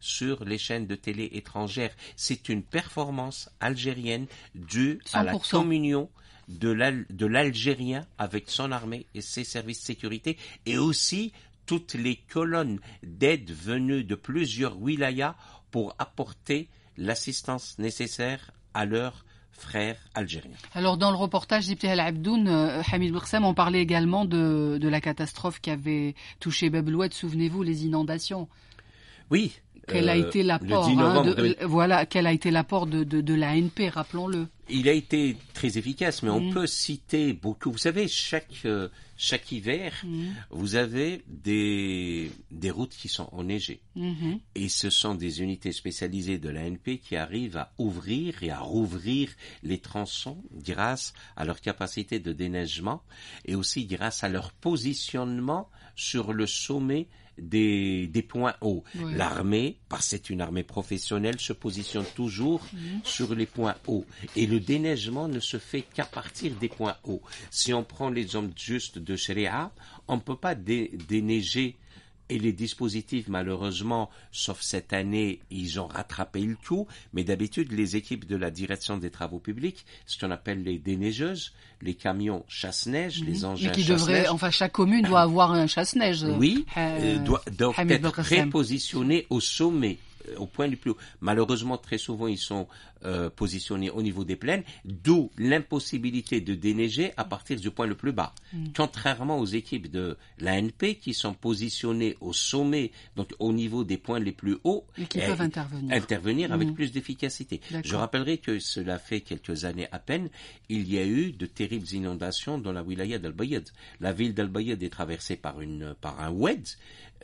sur les chaînes de télé étrangères. C'est une performance algérienne due à la communion de l'Algérien avec son armée et ses services de sécurité et aussi toutes les colonnes d'aide venues de plusieurs wilayas pour apporter l'assistance nécessaire à leurs frères algériens. Alors dans le reportage d'Ibtih Al-Abdoun, euh, Hamid Bursem, on parlait également de, la catastrophe qui avait touché Bab souvenez-vous, les inondations. Oui, quel a euh, été l'apport hein, de, euh, Voilà, quel a été l'apport de, de, de l'ANP, rappelons-le. Il a été très efficace, mais on mm. peut citer beaucoup. Vous savez, chaque, euh, chaque hiver, mm. vous avez des, des routes qui sont enneigées. Mm-hmm. Et ce sont des unités spécialisées de l'ANP qui arrivent à ouvrir et à rouvrir les tronçons grâce à leur capacité de déneigement et aussi grâce à leur positionnement sur le sommet des, points hauts. L'armée, parce que c'est une armée professionnelle, se positionne toujours mm-hmm. sur les points hauts. Et le déneigement ne se fait qu'à partir des points hauts. Si on prend les hommes justes de Sherea, on ne peut pas déneiger et les dispositifs, malheureusement, sauf cette année, ils ont rattrapé le tout, mais d'habitude, les équipes de la direction des travaux publics, ce qu'on appelle les déneigeuses, les camions chasse-neige, les mhm. engins qui enfin, chaque commune doit avoir un chasse-neige. Oui, euh, euh, doit, doit être prépositionné au sommet euh, au point le plus haut. Malheureusement, très souvent, ils sont euh, positionnés au niveau des plaines, d'où l'impossibilité de déneiger à partir du point le plus bas. Mm. Contrairement aux équipes de l'ANP qui sont positionnées au sommet, donc au niveau des points les plus hauts, et qui peuvent intervenir, intervenir avec mm. plus d'efficacité. Je rappellerai que cela fait quelques années à peine, il y a eu de terribles inondations dans la wilaya dal Bayad. La ville dal Bayad est traversée par une par un WED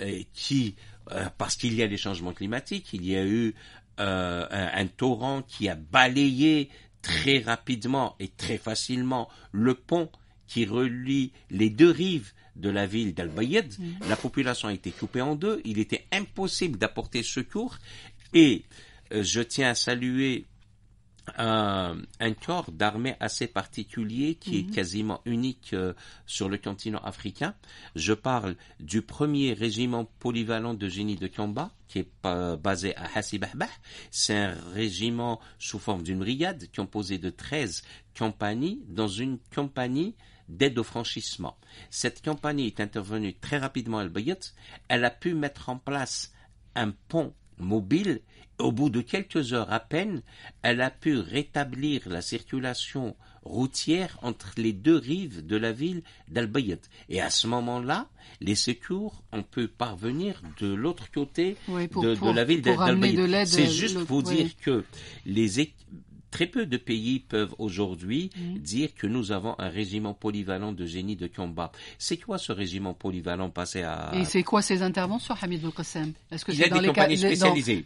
euh, qui euh, parce qu'il y a des changements climatiques, il y a eu euh, un, torrent qui a balayé très rapidement et très facilement le pont qui relie les deux rives de la ville dal La population a été coupée en deux, il était impossible d'apporter secours et euh, je tiens à saluer euh, un corps d'armée assez particulier qui est mhm. quasiment unique euh, sur le continent africain. Je parle du premier régiment polyvalent de génie de combat qui est euh, basé à Hassi-Bahbah. C'est un régiment sous forme d'une brigade composée de 13 compagnies dans une compagnie d'aide au franchissement. Cette compagnie est intervenue très rapidement à al Elle a pu mettre en place un pont mobile au bout de quelques heures à peine, elle a pu rétablir la circulation routière entre les deux rives de la ville d'Albayet. Et à ce moment-là, les secours, ont peut parvenir de l'autre côté de, la ville d'Albayet. C'est euh, juste pour dire que les, Très peu de pays peuvent aujourd'hui dire que nous avons un régiment polyvalent de génie de combat. C'est quoi ce régiment polyvalent passé à... Et c'est quoi ces interventions, Hamid Boukassem Est-ce que c'est dans,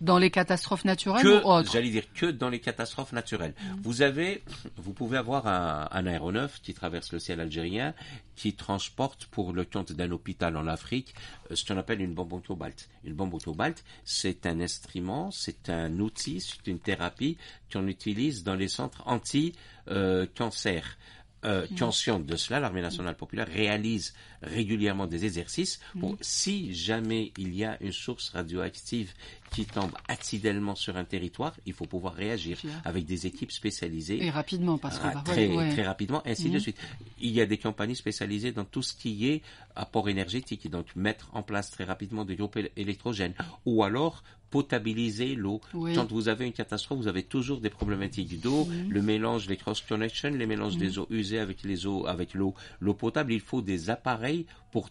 dans, les catastrophes naturelles ou autres J'allais dire que dans les catastrophes naturelles. Mm. Vous avez, vous pouvez avoir un, un aéronef qui traverse le ciel algérien, qui transporte pour le compte d'un hôpital en Afrique euh, ce qu'on appelle une bombe autobalte. Une bombe autobalte, c'est un instrument, c'est un outil, c'est une thérapie qu'on utilise dans les centres anti-cancer. Euh, consciente de cela, l'armée nationale populaire réalise régulièrement des exercices si jamais il y a une source radioactive qui tombe accidentellement sur un territoire, il faut pouvoir réagir avec des équipes spécialisées. Et rapidement, parce que... Ah, bah, très, très rapidement, ainsi de suite. Il y a des compagnies spécialisées dans tout ce qui est apport énergétique, donc mettre en place très rapidement des groupes électrogènes, ou alors potabiliser l'eau. Quand vous avez une catastrophe, vous avez toujours des problématiques d'eau, le mélange, des cross-connections, les mélanges des eaux usées avec les eaux, avec l'eau, l'eau potable. Il faut des appareils pour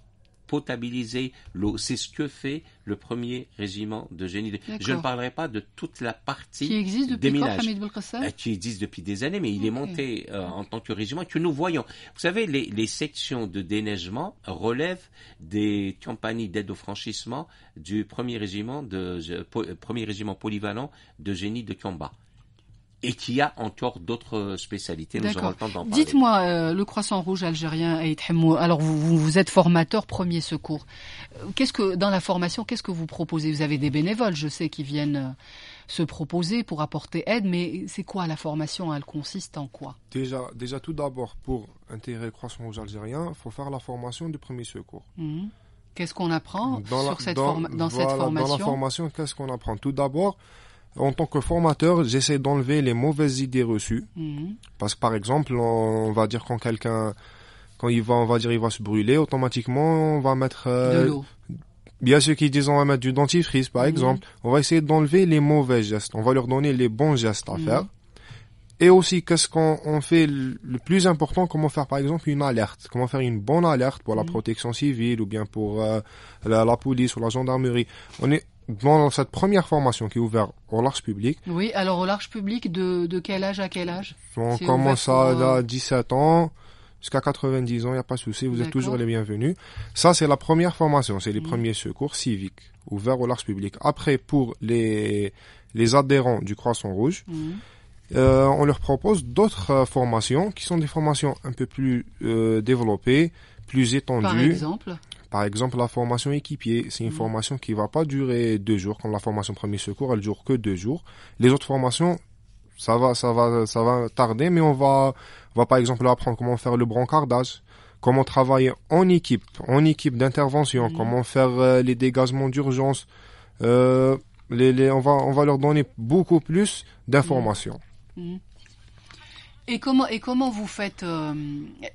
potabiliser l'eau. C'est ce que fait le premier régiment de génie. Je ne parlerai pas de toute la partie qui existe depuis des euh, qui existe depuis des années, mais il ah, est monté euh, en tant que régiment que nous voyons. Vous savez, les, sections de déneigement relèvent des compagnies d'aide au franchissement du premier régiment de euh, premier régiment polyvalent de génie de combat et y a encore d'autres euh, spécialités. Nous aurons le temps d'en Dites-moi, euh, le croissant rouge algérien, alors vous, vous, êtes formateur premier secours. Euh, qu'est-ce que, dans la formation, qu'est-ce que vous proposez Vous avez des bénévoles, je sais, qui viennent se proposer pour apporter aide, mais c'est quoi la formation Elle consiste en quoi déjà, déjà, tout d'abord, pour intégrer le croissant rouge algérien, il faut faire la formation du premier secours. Mhm. Qu'est-ce qu'on apprend dans, cette, dans, cette formation Dans la formation, qu'est-ce qu'on apprend Tout d'abord, en tant que formateur, j'essaie d'enlever les mauvaises idées reçues. Mhm. Parce que par exemple, on, va dire quand quelqu'un, quand il va, on va dire il va se brûler, automatiquement on va mettre euh, de Bien ceux qui disent on va mettre du dentifrice par mhm. exemple, on va essayer d'enlever les mauvais gestes. On va leur donner les bons gestes à mhm. faire. Et aussi, qu'est-ce qu'on fait le plus important Comment faire par exemple une alerte Comment faire une bonne alerte pour la protection civile ou bien pour euh, la, la police ou la gendarmerie On est dans cette première formation qui est ouverte au large public. Oui, alors au large public, de, de quel âge à quel âge On commence à, 17 euh, ans jusqu'à 90 ans, il n'y a pas de souci, vous êtes toujours les bienvenus. Ça, c'est la première formation, c'est les premiers secours civiques ouverts au large public. Après, pour les, les adhérents du Croissant Rouge, euh, on leur propose d'autres euh, formations qui sont des formations un peu plus euh, développées, plus étendues. Par exemple par exemple, la formation équipier, c'est une mm. formation qui ne va pas durer deux jours. Comme la formation premier secours, elle dure que deux jours. Les autres formations, ça va, ça va, ça va tarder, mais on va, va par exemple apprendre comment faire le brancardage, comment travailler en équipe, en équipe d'intervention, comment faire euh, les dégagements d'urgence. Euh, les, on va, on va leur donner beaucoup plus d'informations. Mm. Mm. Et comment, et comment vous faites euh,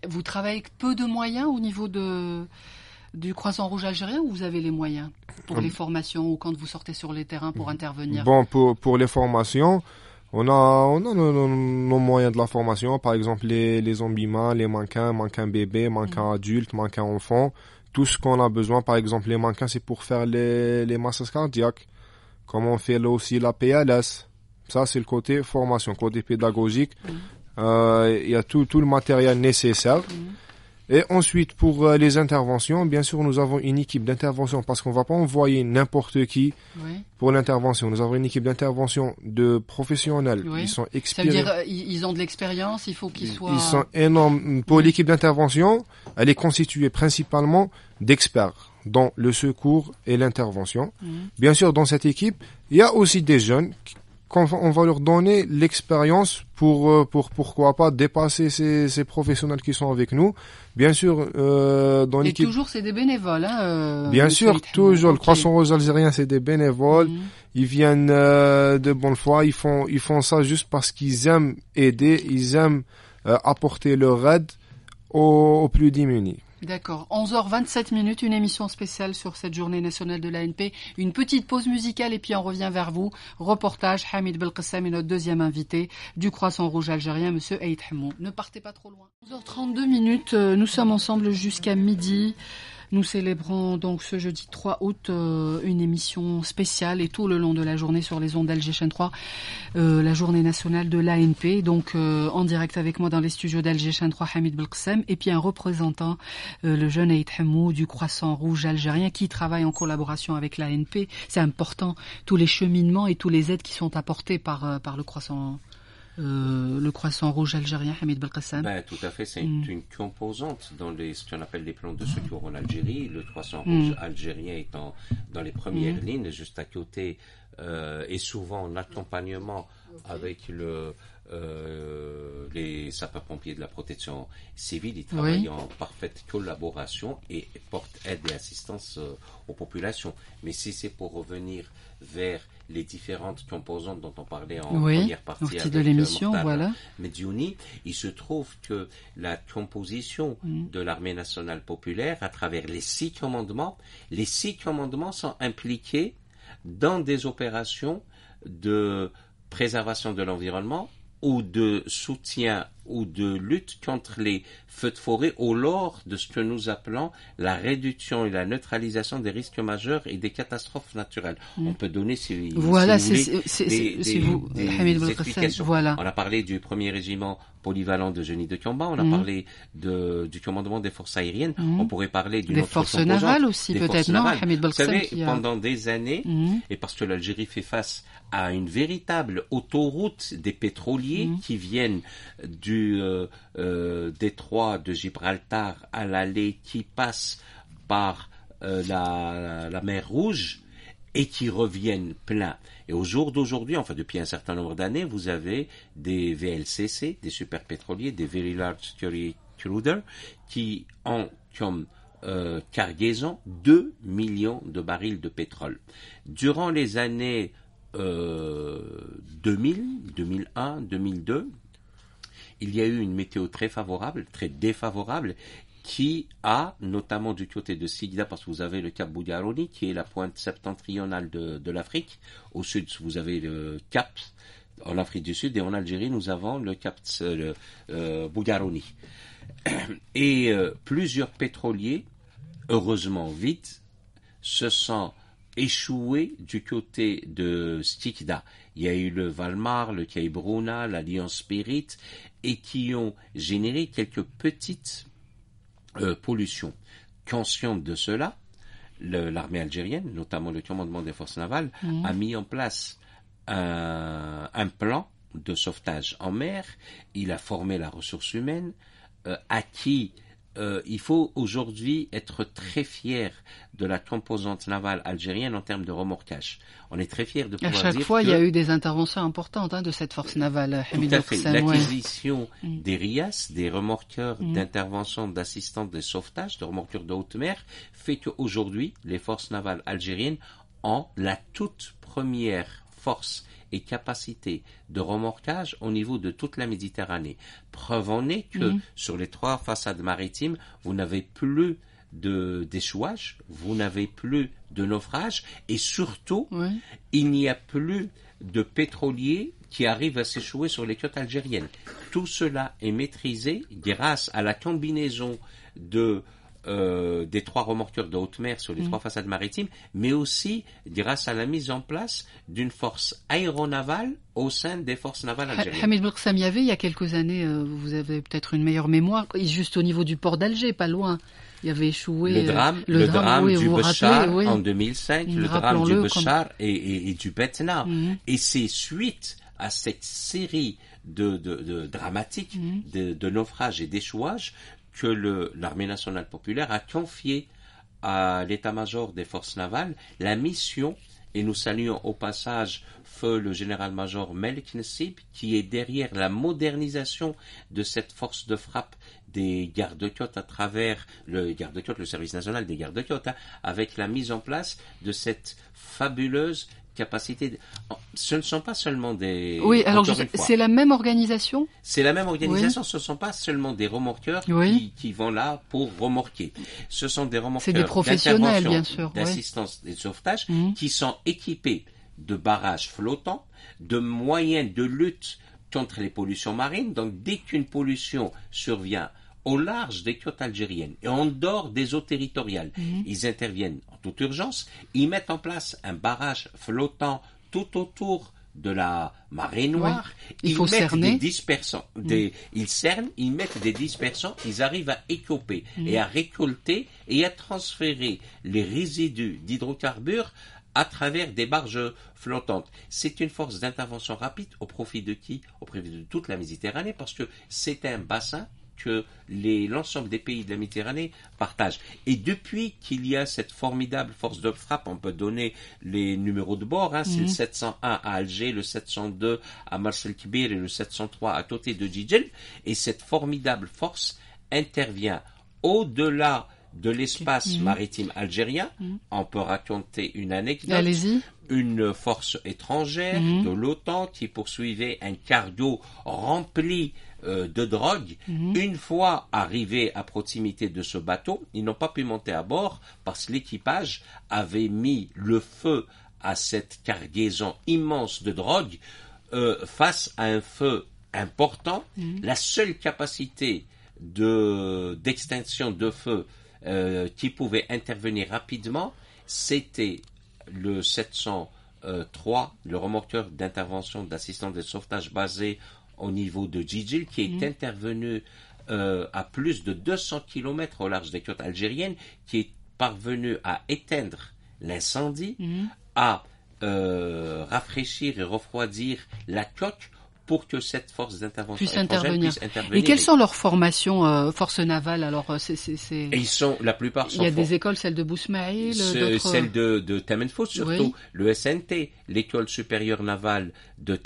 Vous travaillez avec peu de moyens au niveau de, du Croissant Rouge algérien ou vous avez les moyens pour euh, les formations ou quand vous sortez sur les terrains pour intervenir Bon, pour, pour les formations, on a, on a nos, moyens de la formation, par exemple les, les zombies les mannequins, mannequins bébés, mannequins mm. adultes, mannequins enfants. Tout ce qu'on a besoin, par exemple les mannequins, c'est pour faire les, les massages cardiaques, comme on fait là aussi la PLS. Ça, c'est le côté formation, côté pédagogique. Mm. Euh, il y a tout, tout le matériel nécessaire. Mm. Et ensuite, pour euh, les interventions, bien sûr, nous avons une équipe d'intervention parce qu'on ne va pas envoyer n'importe qui pour l'intervention. Nous avons une équipe d'intervention de professionnels. Ils sont expérimentés. Ça veut dire, euh, ils ont de l'expérience, il faut qu'ils soient... Ils sont énormes. Pour l'équipe d'intervention, elle est constituée principalement d'experts dans le secours et l'intervention. Bien sûr, dans cette équipe, il y a aussi des jeunes qu'on on va leur donner l'expérience pour euh, pour pourquoi pas dépasser ces, ces professionnels qui sont avec nous. Bien sûr, euh, dans l'équipe. Et toujours, c'est des bénévoles. Hein, euh, Bien sûr, toujours. Le Croissant Rose algérien, c'est des bénévoles. Mhm. Ils viennent euh, de bonne foi. Ils font ils font ça juste parce qu'ils aiment aider. Ils aiment apporter leur aide aux, aux plus démunis. D'accord. 11h27 minutes, une émission spéciale sur cette journée nationale de l'ANP. Une petite pause musicale et puis on revient vers vous. Reportage Hamid Belkissam et notre deuxième invité du Croissant Rouge algérien, Monsieur Eid Hamou. Ne partez pas trop loin. 11h32 minutes, euh, nous sommes ensemble jusqu'à midi. Nous célébrons donc ce jeudi 3 août euh, une émission spéciale et tout le long de la journée sur les ondes d'Algérie 3, euh, la journée nationale de l'ANP. Donc euh, en direct avec moi dans les studios d'Algérie 3, Hamid Bulksem et puis un représentant, le jeune Aït Hamou du Croissant Rouge algérien qui travaille en collaboration avec l'ANP. C'est important, tous les cheminements et tous les aides qui sont apportées par, par le Croissant euh, le croissant rouge algérien, Hamid Belkacem ben, Tout à fait, c'est mm. une composante dans les, ce qu'on appelle les plans de ah. secours en Algérie. Le croissant mm. rouge algérien étant dans les premières mm. lignes, juste à côté, euh, et souvent en accompagnement avec le, euh, les sapeurs-pompiers de la protection civile, ils travaillent en parfaite collaboration et portent aide et assistance aux populations. Mais si c'est pour revenir vers les différentes composantes dont on parlait en première partie, de euh, l'émission, voilà. il se trouve que la composition de l'armée nationale populaire à travers les six commandements, les six commandements sont impliqués dans des opérations de préservation de l'environnement ou de soutien ou de lutte contre les forêt au lors de ce que nous appelons la réduction et la neutralisation des risques majeurs et des catastrophes naturelles. Mm. On peut donner, si, voilà, vous des, explications. Voilà. On a parlé du premier régiment polyvalent de génie de Kamba, on a mm. parlé du commandement des forces aériennes, mm. on pourrait parler d'une autre force navale aussi peut-être, non Hamid Vous savez, pendant des années, et parce que l'Algérie fait face à une véritable autoroute des pétroliers qui viennent du euh, euh, détroit de Gibraltar à l'allée qui passe par euh, la, mer Rouge et qui reviennent pleins. Et au jour d'aujourd'hui, enfin depuis un certain nombre d'années, vous avez des VLCC, des super pétroliers, des Very Large Theory Truders, qui ont comme euh, cargaison 2 millions de barils de pétrole. Durant les années 2000, 2001, 2002, il y a eu une météo très favorable, très défavorable, qui a, notamment du côté de Sigda, parce que vous avez le cap Bougaroni, qui est la pointe septentrionale de, l'Afrique. Au sud, vous avez le cap en Afrique du Sud, et en Algérie, nous avons le cap euh, Bougaroni. Et euh, plusieurs pétroliers, heureusement vite, se sont échoués du côté de Sigda. Il y a eu le Valmar, le Caibruna, l'Alliance Spirit, et qui ont généré quelques petites euh, pollutions. Consciente de cela, l'armée algérienne, notamment le commandement des forces navales, a mis en place un, plan de sauvetage en mer. Il a formé la ressource humaine, euh, acquis euh, il faut aujourd'hui être très fier de la composante navale algérienne en termes de remorquage. On est très fier de pouvoir dire. À chaque fois, il y a eu des interventions importantes hein, de cette force navale. Euh, L'acquisition mm. des RIAS, des remorqueurs mm. d'intervention, d'assistants de sauvetage, de remorqueurs de haute mer, fait qu'aujourd'hui, les forces navales algériennes ont la toute première force et capacité de remorquage au niveau de toute la Méditerranée. Preuve en est que sur les trois façades maritimes, vous n'avez plus de d'échouage, vous n'avez plus de naufrage et surtout, il n'y a plus de pétroliers qui arrivent à s'échouer sur les côtes algériennes. Tout cela est maîtrisé grâce à la combinaison de euh, des trois remorqueurs de haute mer sur les mm. trois façades maritimes, mais aussi grâce à la mise en place d'une force aéronavale au sein des forces navales algériennes. Hamid il y a quelques années, euh, vous avez peut-être une meilleure mémoire, juste au niveau du port d'Alger, pas loin. Il y avait échoué le drame, euh, du Béchar en 2005, mm, le drame du Béchar et, du Betna. Mm. Et c'est suite à cette série de, dramatiques, de naufrages et d'échouages que l'armée nationale populaire a confié à l'état-major des forces navales la mission, et nous saluons au passage feu le général-major Melknesib, qui est derrière la modernisation de cette force de frappe des gardes-côtes à travers le garde le service national des gardes-côtes, hein, avec la mise en place de cette fabuleuse ce ne sont pas seulement des. Oui, alors c'est la même organisation. C'est la même organisation. Ce ne sont pas seulement des remorqueurs qui, vont là pour remorquer. Ce sont des remorqueurs. professionnels, D'assistance et de sauvetage mhm. qui sont équipés de barrages flottants, de moyens de lutte contre les pollutions marines. Donc, dès qu'une pollution survient au large des côtes algériennes et en dehors des eaux territoriales. Mhm. Ils interviennent en toute urgence, ils mettent en place un barrage flottant tout autour de la marée noire. ils des dispersants. Mhm. Ils cernent, ils mettent des dispersants, ils arrivent à écoper mhm. et à récolter et à transférer les résidus d'hydrocarbures à travers des barges flottantes. C'est une force d'intervention rapide au profit de qui Au profit de toute la Méditerranée parce que c'est un bassin que l'ensemble des pays de la Méditerranée partagent. Et depuis qu'il y a cette formidable force de frappe, on peut donner les numéros de bord, hein, c'est le 701 mhm. à Alger, le 702 à Marcel Kibir et le 703 à Toté de Djidjel, et cette formidable force intervient au-delà de l'espace mhm. maritime algérien. Mhm. On peut raconter une anecdote. une force étrangère de l'OTAN qui poursuivait un cargo rempli euh, de drogue. Mhm. Une fois arrivés à proximité de ce bateau, ils n'ont pas pu monter à bord parce que l'équipage avait mis le feu à cette cargaison immense de drogue euh, face à un feu important. Mhm. La seule capacité de d'extinction de feu euh, qui pouvait intervenir rapidement, c'était le 703, le remorqueur d'intervention d'assistance de sauvetage basé au niveau de Djidjil, qui est mhm. intervenu euh, à plus de 200 km au large des côtes algériennes, qui est parvenu à éteindre l'incendie, mhm. à euh, rafraîchir et refroidir la coque pour que cette force d'intervention puisse, intervenir. Et quelles sont leurs formations, euh, forces navales Alors, c'est, Ils sont, la plupart sont. Il y a des écoles, celle de Bousmaïl, celle de, de surtout, le SNT, l'école supérieure navale de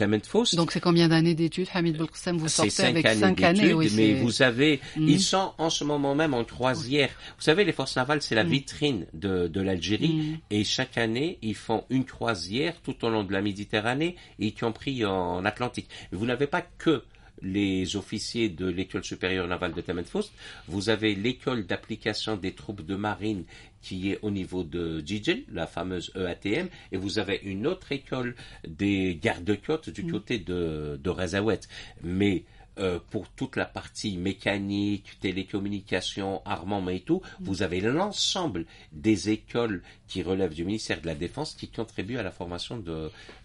Donc c'est combien d'années d'études, Hamid Bouksem Vous sortez avec cinq années, mais vous avez, hmm. ils sont en ce moment même en croisière. Vous savez, les forces navales, c'est la hmm. vitrine de, de l'Algérie, hmm. et chaque année, ils font une croisière tout au long de la Méditerranée, et ont pris en Atlantique. vous n'avez pas que les officiers de l'école supérieure navale de Temenfos, vous avez l'école d'application des troupes de marine qui est au niveau de Djidjel, la fameuse EATM, et vous avez une autre école des gardes-côtes du mm. côté de, de Razawet. Mais euh, pour toute la partie mécanique, télécommunication, armement et tout, mm. vous avez l'ensemble des écoles qui relèvent du ministère de la Défense qui contribuent à la formation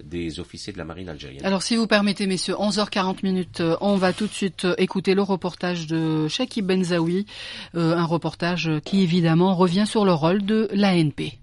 des officiers de la marine algérienne. Alors si vous permettez messieurs, 11h40 minutes, euh, on va tout de suite euh, écouter le reportage de Shaki Benzaoui, un reportage qui évidemment revient sur le rôle de l'ANP.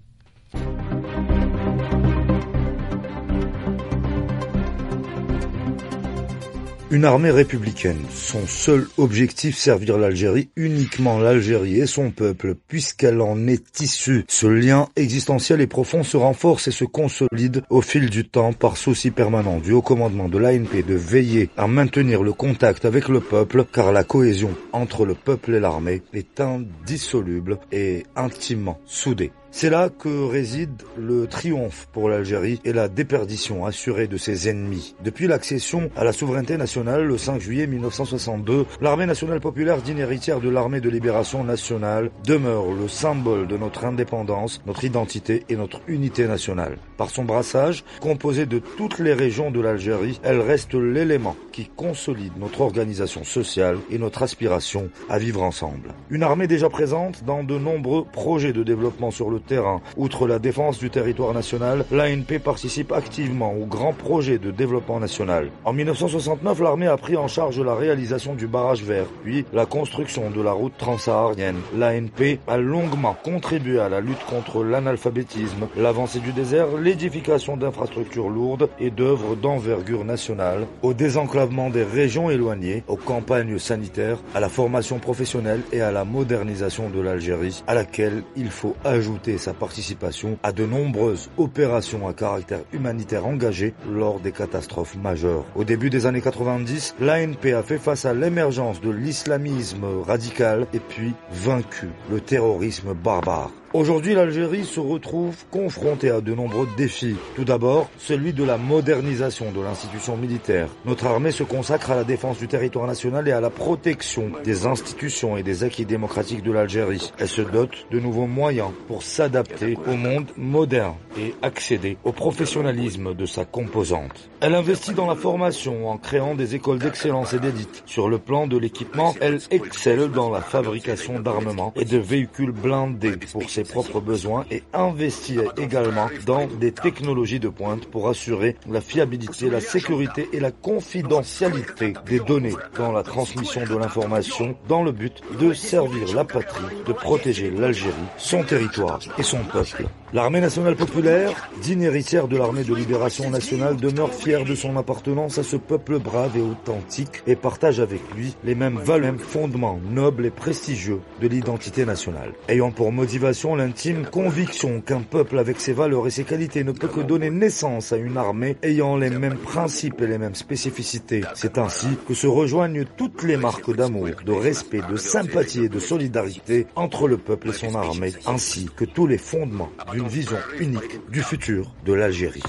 Une armée républicaine. Son seul objectif, servir l'Algérie, uniquement l'Algérie et son peuple, puisqu'elle en est issue. Ce lien existentiel et profond se renforce et se consolide au fil du temps par souci permanent du haut commandement de l'ANP de veiller à maintenir le contact avec le peuple, car la cohésion entre le peuple et l'armée est indissoluble et intimement soudée. C'est là que réside le triomphe pour l'Algérie et la déperdition assurée de ses ennemis. Depuis l'accession à la souveraineté nationale le 5 juillet 1962, l'armée nationale populaire, digne héritière de l'armée de libération nationale, demeure le symbole de notre indépendance, notre identité et notre unité nationale. Par son brassage, composé de toutes les régions de l'Algérie, elle reste l'élément qui consolide notre organisation sociale et notre aspiration à vivre ensemble. Une armée déjà présente dans de nombreux projets de développement sur le terrain. Outre la défense du territoire national, l'ANP participe activement aux grands projets de développement national. En 1969, l'armée a pris en charge la réalisation du barrage vert, puis la construction de la route transsaharienne. L'ANP a longuement contribué à la lutte contre l'analphabétisme, l'avancée du désert, l'édification d'infrastructures lourdes et d'œuvres d'envergure nationale, au désenclavement des régions éloignées, aux campagnes sanitaires, à la formation professionnelle et à la modernisation de l'Algérie, à laquelle il faut ajouter sa participation à de nombreuses opérations à caractère humanitaire engagées lors des catastrophes majeures. Au début des années 90, l'ANP a fait face à l'émergence de l'islamisme radical et puis vaincu le terrorisme barbare. Aujourd'hui, l'Algérie se retrouve confrontée à de nombreux défis. Tout d'abord, celui de la modernisation de l'institution militaire. Notre armée se consacre à la défense du territoire national et à la protection des institutions et des acquis démocratiques de l'Algérie. Elle se dote de nouveaux moyens pour s'adapter au monde moderne et accéder au professionnalisme de sa composante. Elle investit dans la formation en créant des écoles d'excellence et d'élite. Sur le plan de l'équipement, elle excelle dans la fabrication d'armements et de véhicules blindés pour ses propres besoins et investir également dans des technologies de pointe pour assurer la fiabilité, la sécurité et la confidentialité des données dans la transmission de l'information dans le but de servir la patrie, de protéger l'Algérie, son territoire et son peuple. L'armée nationale populaire, digne héritière de l'armée de libération nationale, demeure fière de son appartenance à ce peuple brave et authentique et partage avec lui les mêmes valeurs, les fondements nobles et prestigieux de l'identité nationale. Ayant pour motivation l'intime conviction qu'un peuple avec ses valeurs et ses qualités ne peut que donner naissance à une armée ayant les mêmes principes et les mêmes spécificités. C'est ainsi que se rejoignent toutes les marques d'amour, de respect, de sympathie et de solidarité entre le peuple et son armée, ainsi que tous les fondements une vision unique du futur de l'Algérie.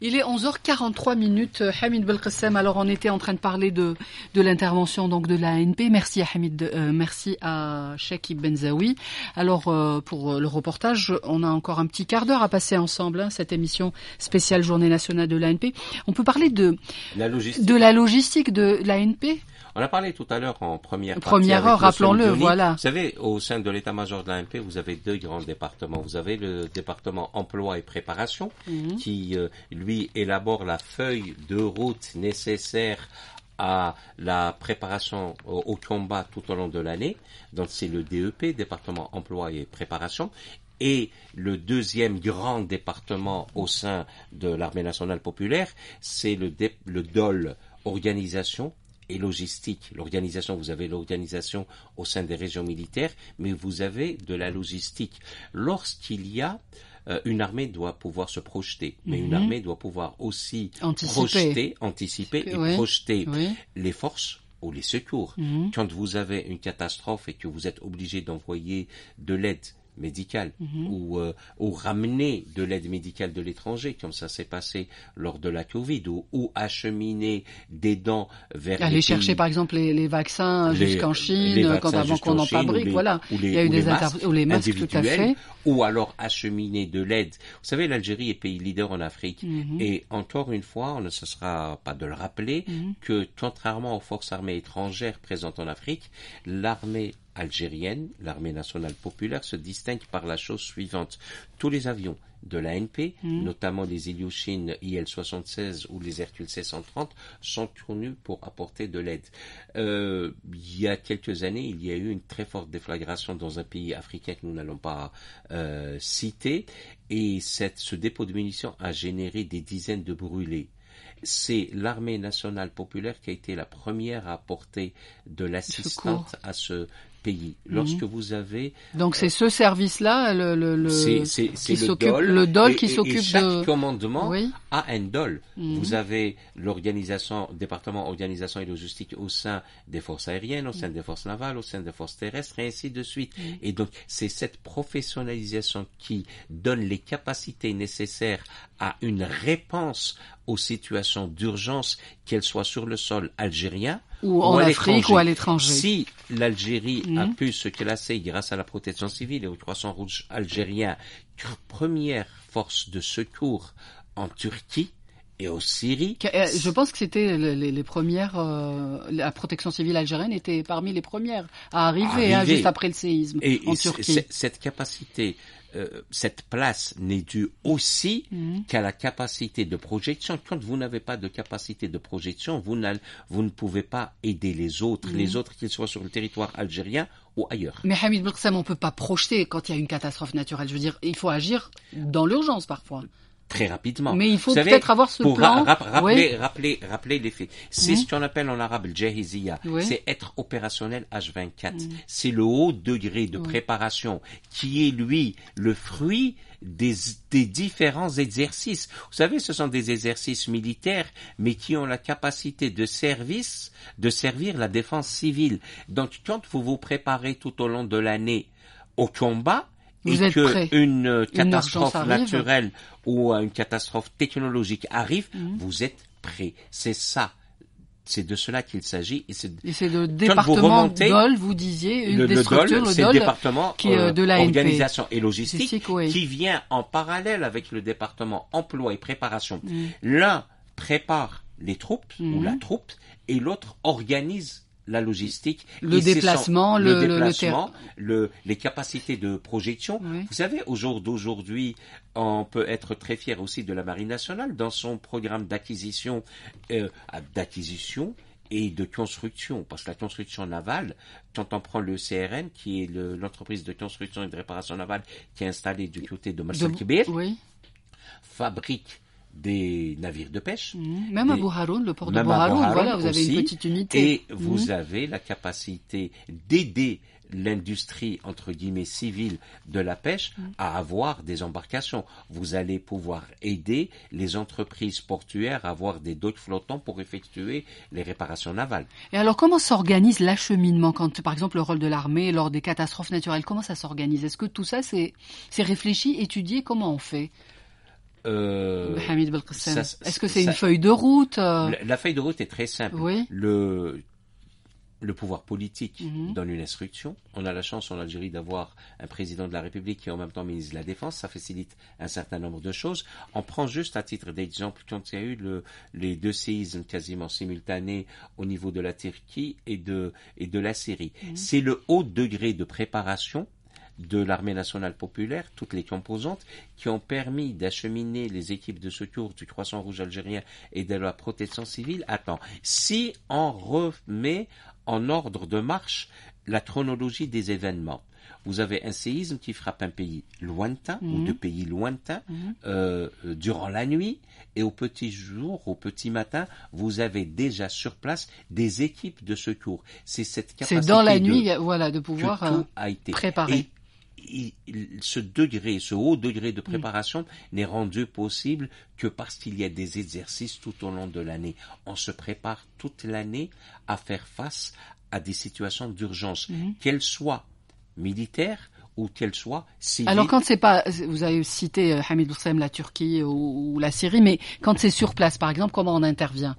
Il est 11h43 minutes. Euh, Hamid Belkacem, alors on était en train de parler de, l'intervention donc de l'ANP. Merci à Hamid, euh, merci à Benzaoui. Alors euh, pour le reportage, on a encore un petit quart d'heure à passer ensemble. Hein, cette émission spéciale Journée nationale de l'ANP. On peut parler de de la logistique de l'ANP on a parlé tout à l'heure en première partie. Première heure, rappelons-le, voilà. Vous savez, au sein de l'état-major de l'AMP, vous avez deux grands départements. Vous avez le département emploi et préparation, mhm. qui, euh, lui, élabore la feuille de route nécessaire à la préparation au combat tout au long de l'année. Donc c'est le DEP, département emploi et préparation. Et le deuxième grand département au sein de l'armée nationale populaire, c'est le, le DOL, organisation, et logistique. L'organisation, vous avez l'organisation au sein des régions militaires, mais vous avez de la logistique. Lorsqu'il y a euh, une armée doit pouvoir se projeter, mais une mhm. armée doit pouvoir aussi projeter, anticiper et projeter les forces ou les secours. Mhm. Quand vous avez une catastrophe et que vous êtes obligé d'envoyer de l'aide médicale mhm. ou, euh, ou, ramener de l'aide médicale de l'étranger, comme ça s'est passé lors de la Covid, ou, ou acheminer des dents vers aller chercher par exemple les, les vaccins jusqu'en Chine quand, avant qu'on en, fabrique, voilà. Il y a eu des masques, ou les masques tout à fait. Ou alors acheminer de l'aide. Vous savez, l'Algérie est pays leader en Afrique mhm. et encore une fois, on ne se sera pas de le rappeler mhm. que contrairement aux forces armées étrangères présentes en Afrique, l'armée algérienne, l'armée nationale populaire, se distingue par la chose suivante. Tous les avions de l'ANP, hmm. notamment les Ilyushin IL-76 ou les Hercule 630, sont tournus pour apporter de l'aide. Euh, il y a quelques années, il y a eu une très forte déflagration dans un pays africain que nous n'allons pas euh, citer, et ce dépôt de munitions a généré des dizaines de brûlés c'est l'armée nationale populaire qui a été la première à apporter de l'assistance à ce pays. Lorsque mhm. vous avez donc c'est euh, ce service-là le, le, le qui s'occupe le DOL qui s'occupe chaque commandement oui. a un DOL. Mhm. Vous avez l'organisation département organisation et logistique au sein des forces aériennes, au sein des forces navales, au sein des forces terrestres et ainsi de suite. Mhm. Et donc c'est cette professionnalisation qui donne les capacités nécessaires à une réponse aux situations d'urgence, qu'elles soient sur le sol algérien ou en Afrique ou à l'étranger. Si l'Algérie a mhm. pu se qu'elle grâce à la protection civile et aux 300 rouges algériens, première force de secours en Turquie, et au Syrie. Euh, je pense que c'était les, premières. Euh, la protection civile algérienne était parmi les premières à arriver, hein, juste après le séisme et en Turquie. Cette capacité euh, cette place n'est due aussi mm. qu'à la capacité de projection. Quand vous n'avez pas de capacité de projection, vous, vous ne pouvez pas aider les autres, les mm. autres qu'ils soient sur le territoire algérien ou ailleurs. Mais Hamid Belkacem, on ne peut pas projeter quand il y a une catastrophe naturelle. Je veux dire, il faut agir dans l'urgence parfois très rapidement. Mais il faut peut-être avoir ce pour plan. rappeler, rappeler, rappeler les faits. C'est ce qu'on appelle en arabe le C'est être opérationnel H24. Mm. C'est le haut degré de préparation qui est, lui, le fruit des, des, différents exercices. Vous savez, ce sont des exercices militaires, mais qui ont la capacité de service, de servir la défense civile. Donc, quand vous vous préparez tout au long de l'année au combat, vous et qu'une euh, catastrophe naturelle ou une catastrophe technologique arrive, mhm. vous êtes prêt. C'est ça. C'est de cela qu'il s'agit. Et c'est le département vous DOL, vous disiez, une le, le département qui, euh, euh, de la et logistique qui vient en parallèle avec le département emploi et préparation. Mhm. L'un prépare les troupes ou la mhm. troupe et l'autre organise la logistique, le déplacement, le, le, déplacement les capacités de projection. Vous savez, au jour d'aujourd'hui, on peut être très fier aussi de la Marine nationale dans son programme d'acquisition, euh, d'acquisition et de construction, parce que la construction navale, quand on prend le CRN, qui est l'entreprise de construction et de réparation navale qui est installée du côté de Marcel Kibir, oui. fabrique des navires de pêche. Mmh. Même à Bouharoun, le port de Bouharoun, voilà, vous avez une petite unité. Et mmh. vous avez la capacité d'aider l'industrie entre guillemets civile de la pêche mmh. à avoir des embarcations. Vous allez pouvoir aider les entreprises portuaires à avoir des docks flottants pour effectuer les réparations navales. Et alors comment s'organise l'acheminement quand par exemple le rôle de l'armée lors des catastrophes naturelles, comment ça s'organise Est-ce que tout ça c'est réfléchi, étudié, comment on fait euh, Est-ce que c'est une feuille de route euh la, feuille de route est très simple. Le, le pouvoir politique mhm. donne une instruction. On a la chance en Algérie d'avoir un président de la République qui est en même temps ministre de la Défense. Ça facilite un certain nombre de choses. On prend juste à titre d'exemple quand il y a eu le, les deux séismes quasiment simultanés au niveau de la Turquie et de, et de la Syrie. Mhm. C'est le haut degré de préparation de l'armée nationale populaire, toutes les composantes, qui ont permis d'acheminer les équipes de secours du Croissant Rouge algérien et de la protection civile Attends, Si on remet en ordre de marche la chronologie des événements, vous avez un séisme qui frappe un pays lointain ou mhm. deux pays lointains mhm. euh, durant la nuit et au petit jour, au petit matin, vous avez déjà sur place des équipes de secours. C'est cette capacité. dans la nuit, voilà, de pouvoir euh, a été. préparer. Et ce degré, ce haut degré de mm. préparation n'est rendu possible que parce qu'il y a des exercices tout au long de l'année. On se prépare toute l'année à faire face à des situations d'urgence, mm. qu'elles soient militaires ou qu'elles soient civiles. Alors quand c'est pas, vous avez cité euh, Hamid Boussem, la Turquie ou la Syrie, mais quand c'est sur place, par exemple, comment on intervient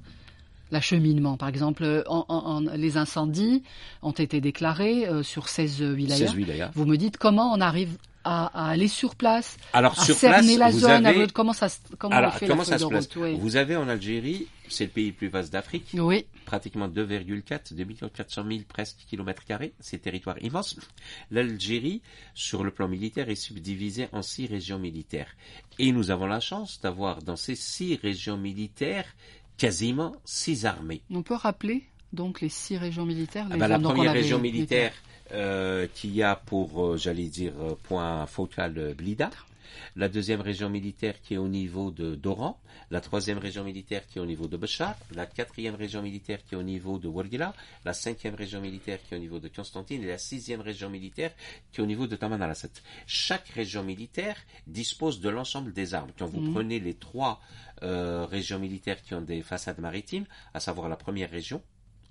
l'acheminement. Par exemple, les incendies ont été déclarés euh, sur 16 wilayas. Vous me dites comment on arrive à, aller sur place, alors, à cerner la zone, comment ça, comment fait se place Vous avez en Algérie, c'est le pays le plus vaste d'Afrique, oui. pratiquement 2,4, 2 400 000 presque kilomètres carrés, c'est territoire immense. L'Algérie, sur le plan militaire, est subdivisée en six régions militaires. Et nous avons la chance d'avoir dans ces six régions militaires quasiment six armées. On peut rappeler donc les six régions militaires ah ben, La première région militaire euh, qui a pour, euh, j'allais dire, euh, point focal Blida la deuxième région militaire qui est au niveau de d'Oran, la troisième région militaire qui est au niveau de Béchar, la quatrième région militaire qui est au niveau de Wargila, la cinquième région militaire qui est au niveau de Constantine et la sixième région militaire qui est au niveau de Taman al Chaque région militaire dispose de l'ensemble des armes. Quand vous mm. prenez les trois euh, régions militaires qui ont des façades maritimes, à savoir la première région,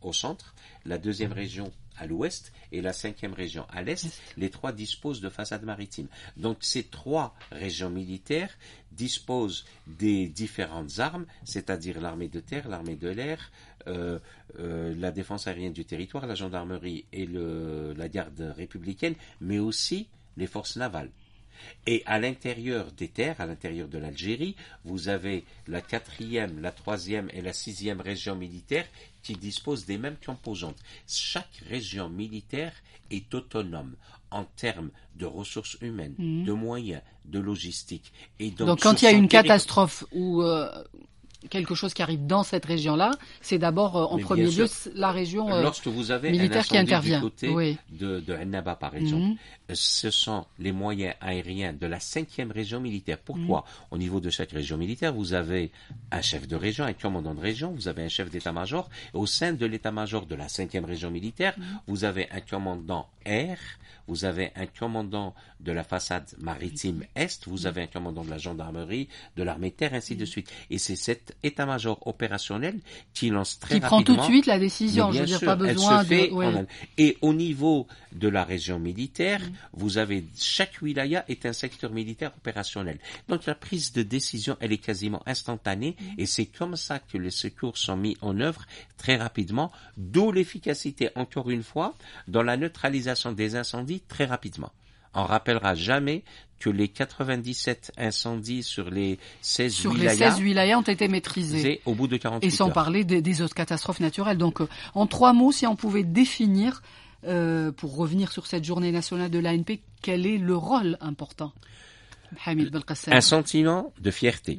au centre, la deuxième mhm. région à l'ouest et la cinquième région à l'est. Les trois disposent de façades maritimes. Donc ces trois régions militaires disposent des différentes armes, c'est-à-dire l'armée de terre, l'armée de l'air, euh, euh, la défense aérienne du territoire, la gendarmerie et le, la garde républicaine, mais aussi les forces navales. Et à l'intérieur des terres, à l'intérieur de l'Algérie, vous avez la quatrième, la troisième et la sixième région militaire qui disposent des mêmes composantes. Chaque région militaire est autonome en termes de ressources humaines, mhm. de moyens, de logistique. Et donc, quand il y a une catastrophe ou euh, quelque chose qui arrive dans cette région-là, c'est d'abord euh, en premier lieu la région euh, lorsque vous avez militaire qui intervient. de, de par exemple, mhm ce sont les moyens aériens de la cinquième région militaire. Mhm. Pourquoi Au niveau de chaque région militaire, vous avez un chef de région, un commandant de région, vous avez un chef d'état-major. Au sein de l'état-major de la cinquième région militaire, mhm. vous avez un commandant air, vous avez un commandant de la façade maritime est, vous avez un commandant de la gendarmerie, de l'armée terre, ainsi de mhm. suite. Et c'est cet état-major opérationnel qui lance très rapidement. Qui prend tout de suite la décision. Je veux dire, pas besoin de. Et au niveau de la région militaire, vous avez chaque wilaya est un secteur militaire opérationnel. Donc la prise de décision, elle est quasiment instantanée mm-hmm. et c'est comme ça que les secours sont mis en œuvre très rapidement, d'où l'efficacité, encore une fois, dans la neutralisation des incendies très rapidement. On rappellera jamais que les 97 incendies sur les 16 sur les ont été maîtrisés bout de Et sans parler des, autres catastrophes naturelles. Donc, euh, en trois mots, si on pouvait définir euh, pour revenir sur cette journée nationale de l'ANP, quel est le rôle important euh, Un sentiment de fierté,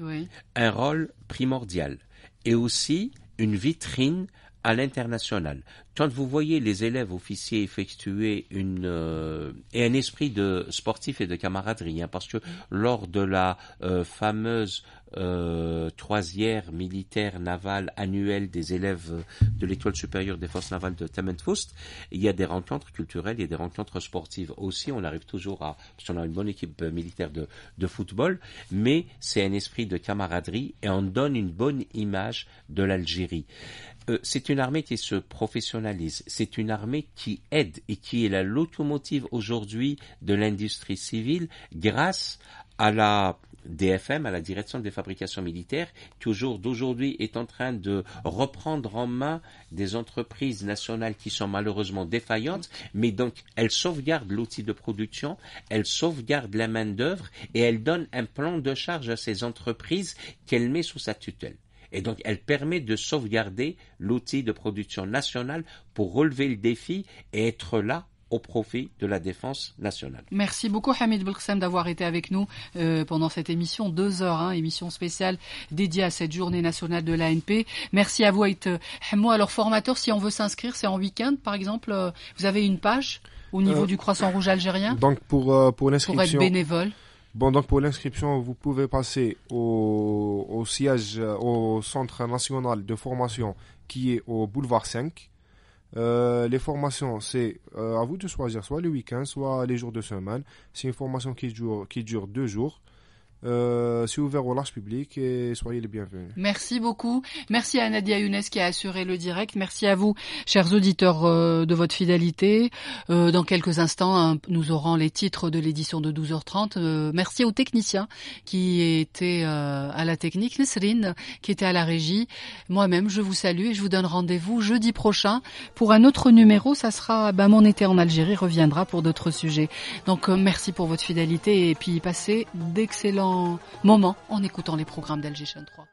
un rôle primordial et aussi une vitrine à l'international. Quand vous voyez les élèves officiers effectuer une euh, et un esprit de sportif et de camaraderie, hein, parce que lors de la euh, fameuse euh, militaire navale annuelle des élèves de l'école supérieure des forces navales de Tamenfust, il y a des rencontres culturelles, et des rencontres sportives aussi. On arrive toujours à, parce qu'on a une bonne équipe euh, militaire de, de football, mais c'est un esprit de camaraderie et on donne une bonne image de l'Algérie. Euh, c'est une armée qui se professionnalise, c'est une armée qui aide et qui est la locomotive aujourd'hui de l'industrie civile grâce à la DFM, à la direction des fabrications militaires, qui d'aujourd'hui est en train de reprendre en main des entreprises nationales qui sont malheureusement défaillantes, mais donc elle sauvegarde l'outil de production, elle sauvegarde la main-d'œuvre et elle donne un plan de charge à ces entreprises qu'elle met sous sa tutelle. Et donc, elle permet de sauvegarder l'outil de production nationale pour relever le défi et être là au profit de la défense nationale. Merci beaucoup Hamid Belkssam d'avoir été avec nous euh, pendant cette émission, deux heures, hein, émission spéciale dédiée à cette journée nationale de l'ANP. Merci à vous et euh, Moi Alors formateur, si on veut s'inscrire, c'est en week-end par exemple, euh, vous avez une page au niveau du Croissant Rouge algérien Donc pour, pour l'inscription... Pour être bénévole Bon, donc pour l'inscription, vous pouvez passer au, siège, euh, au Centre national de formation qui est au boulevard 5. Euh, les formations, c'est euh, à vous de choisir soit le week-end, soit les jours de semaine. C'est une formation qui qui dure deux jours. Euh, c'est ouvert au large public et soyez les bienvenus. Merci beaucoup. Merci à Nadia Younes qui a assuré le direct. Merci à vous, chers auditeurs, euh, de votre fidélité. Euh, dans quelques instants, hein, nous aurons les titres de l'édition de 12h30. Euh, merci aux techniciens qui étaient à la technique, Nesrine qui était à la régie. Moi-même, je vous salue et je vous donne rendez-vous jeudi prochain pour un autre numéro. Ça sera ben, Mon été en Algérie reviendra pour d'autres sujets. Donc, merci pour votre fidélité et puis passez d'excellents moment en écoutant les programmes d'Alger 3.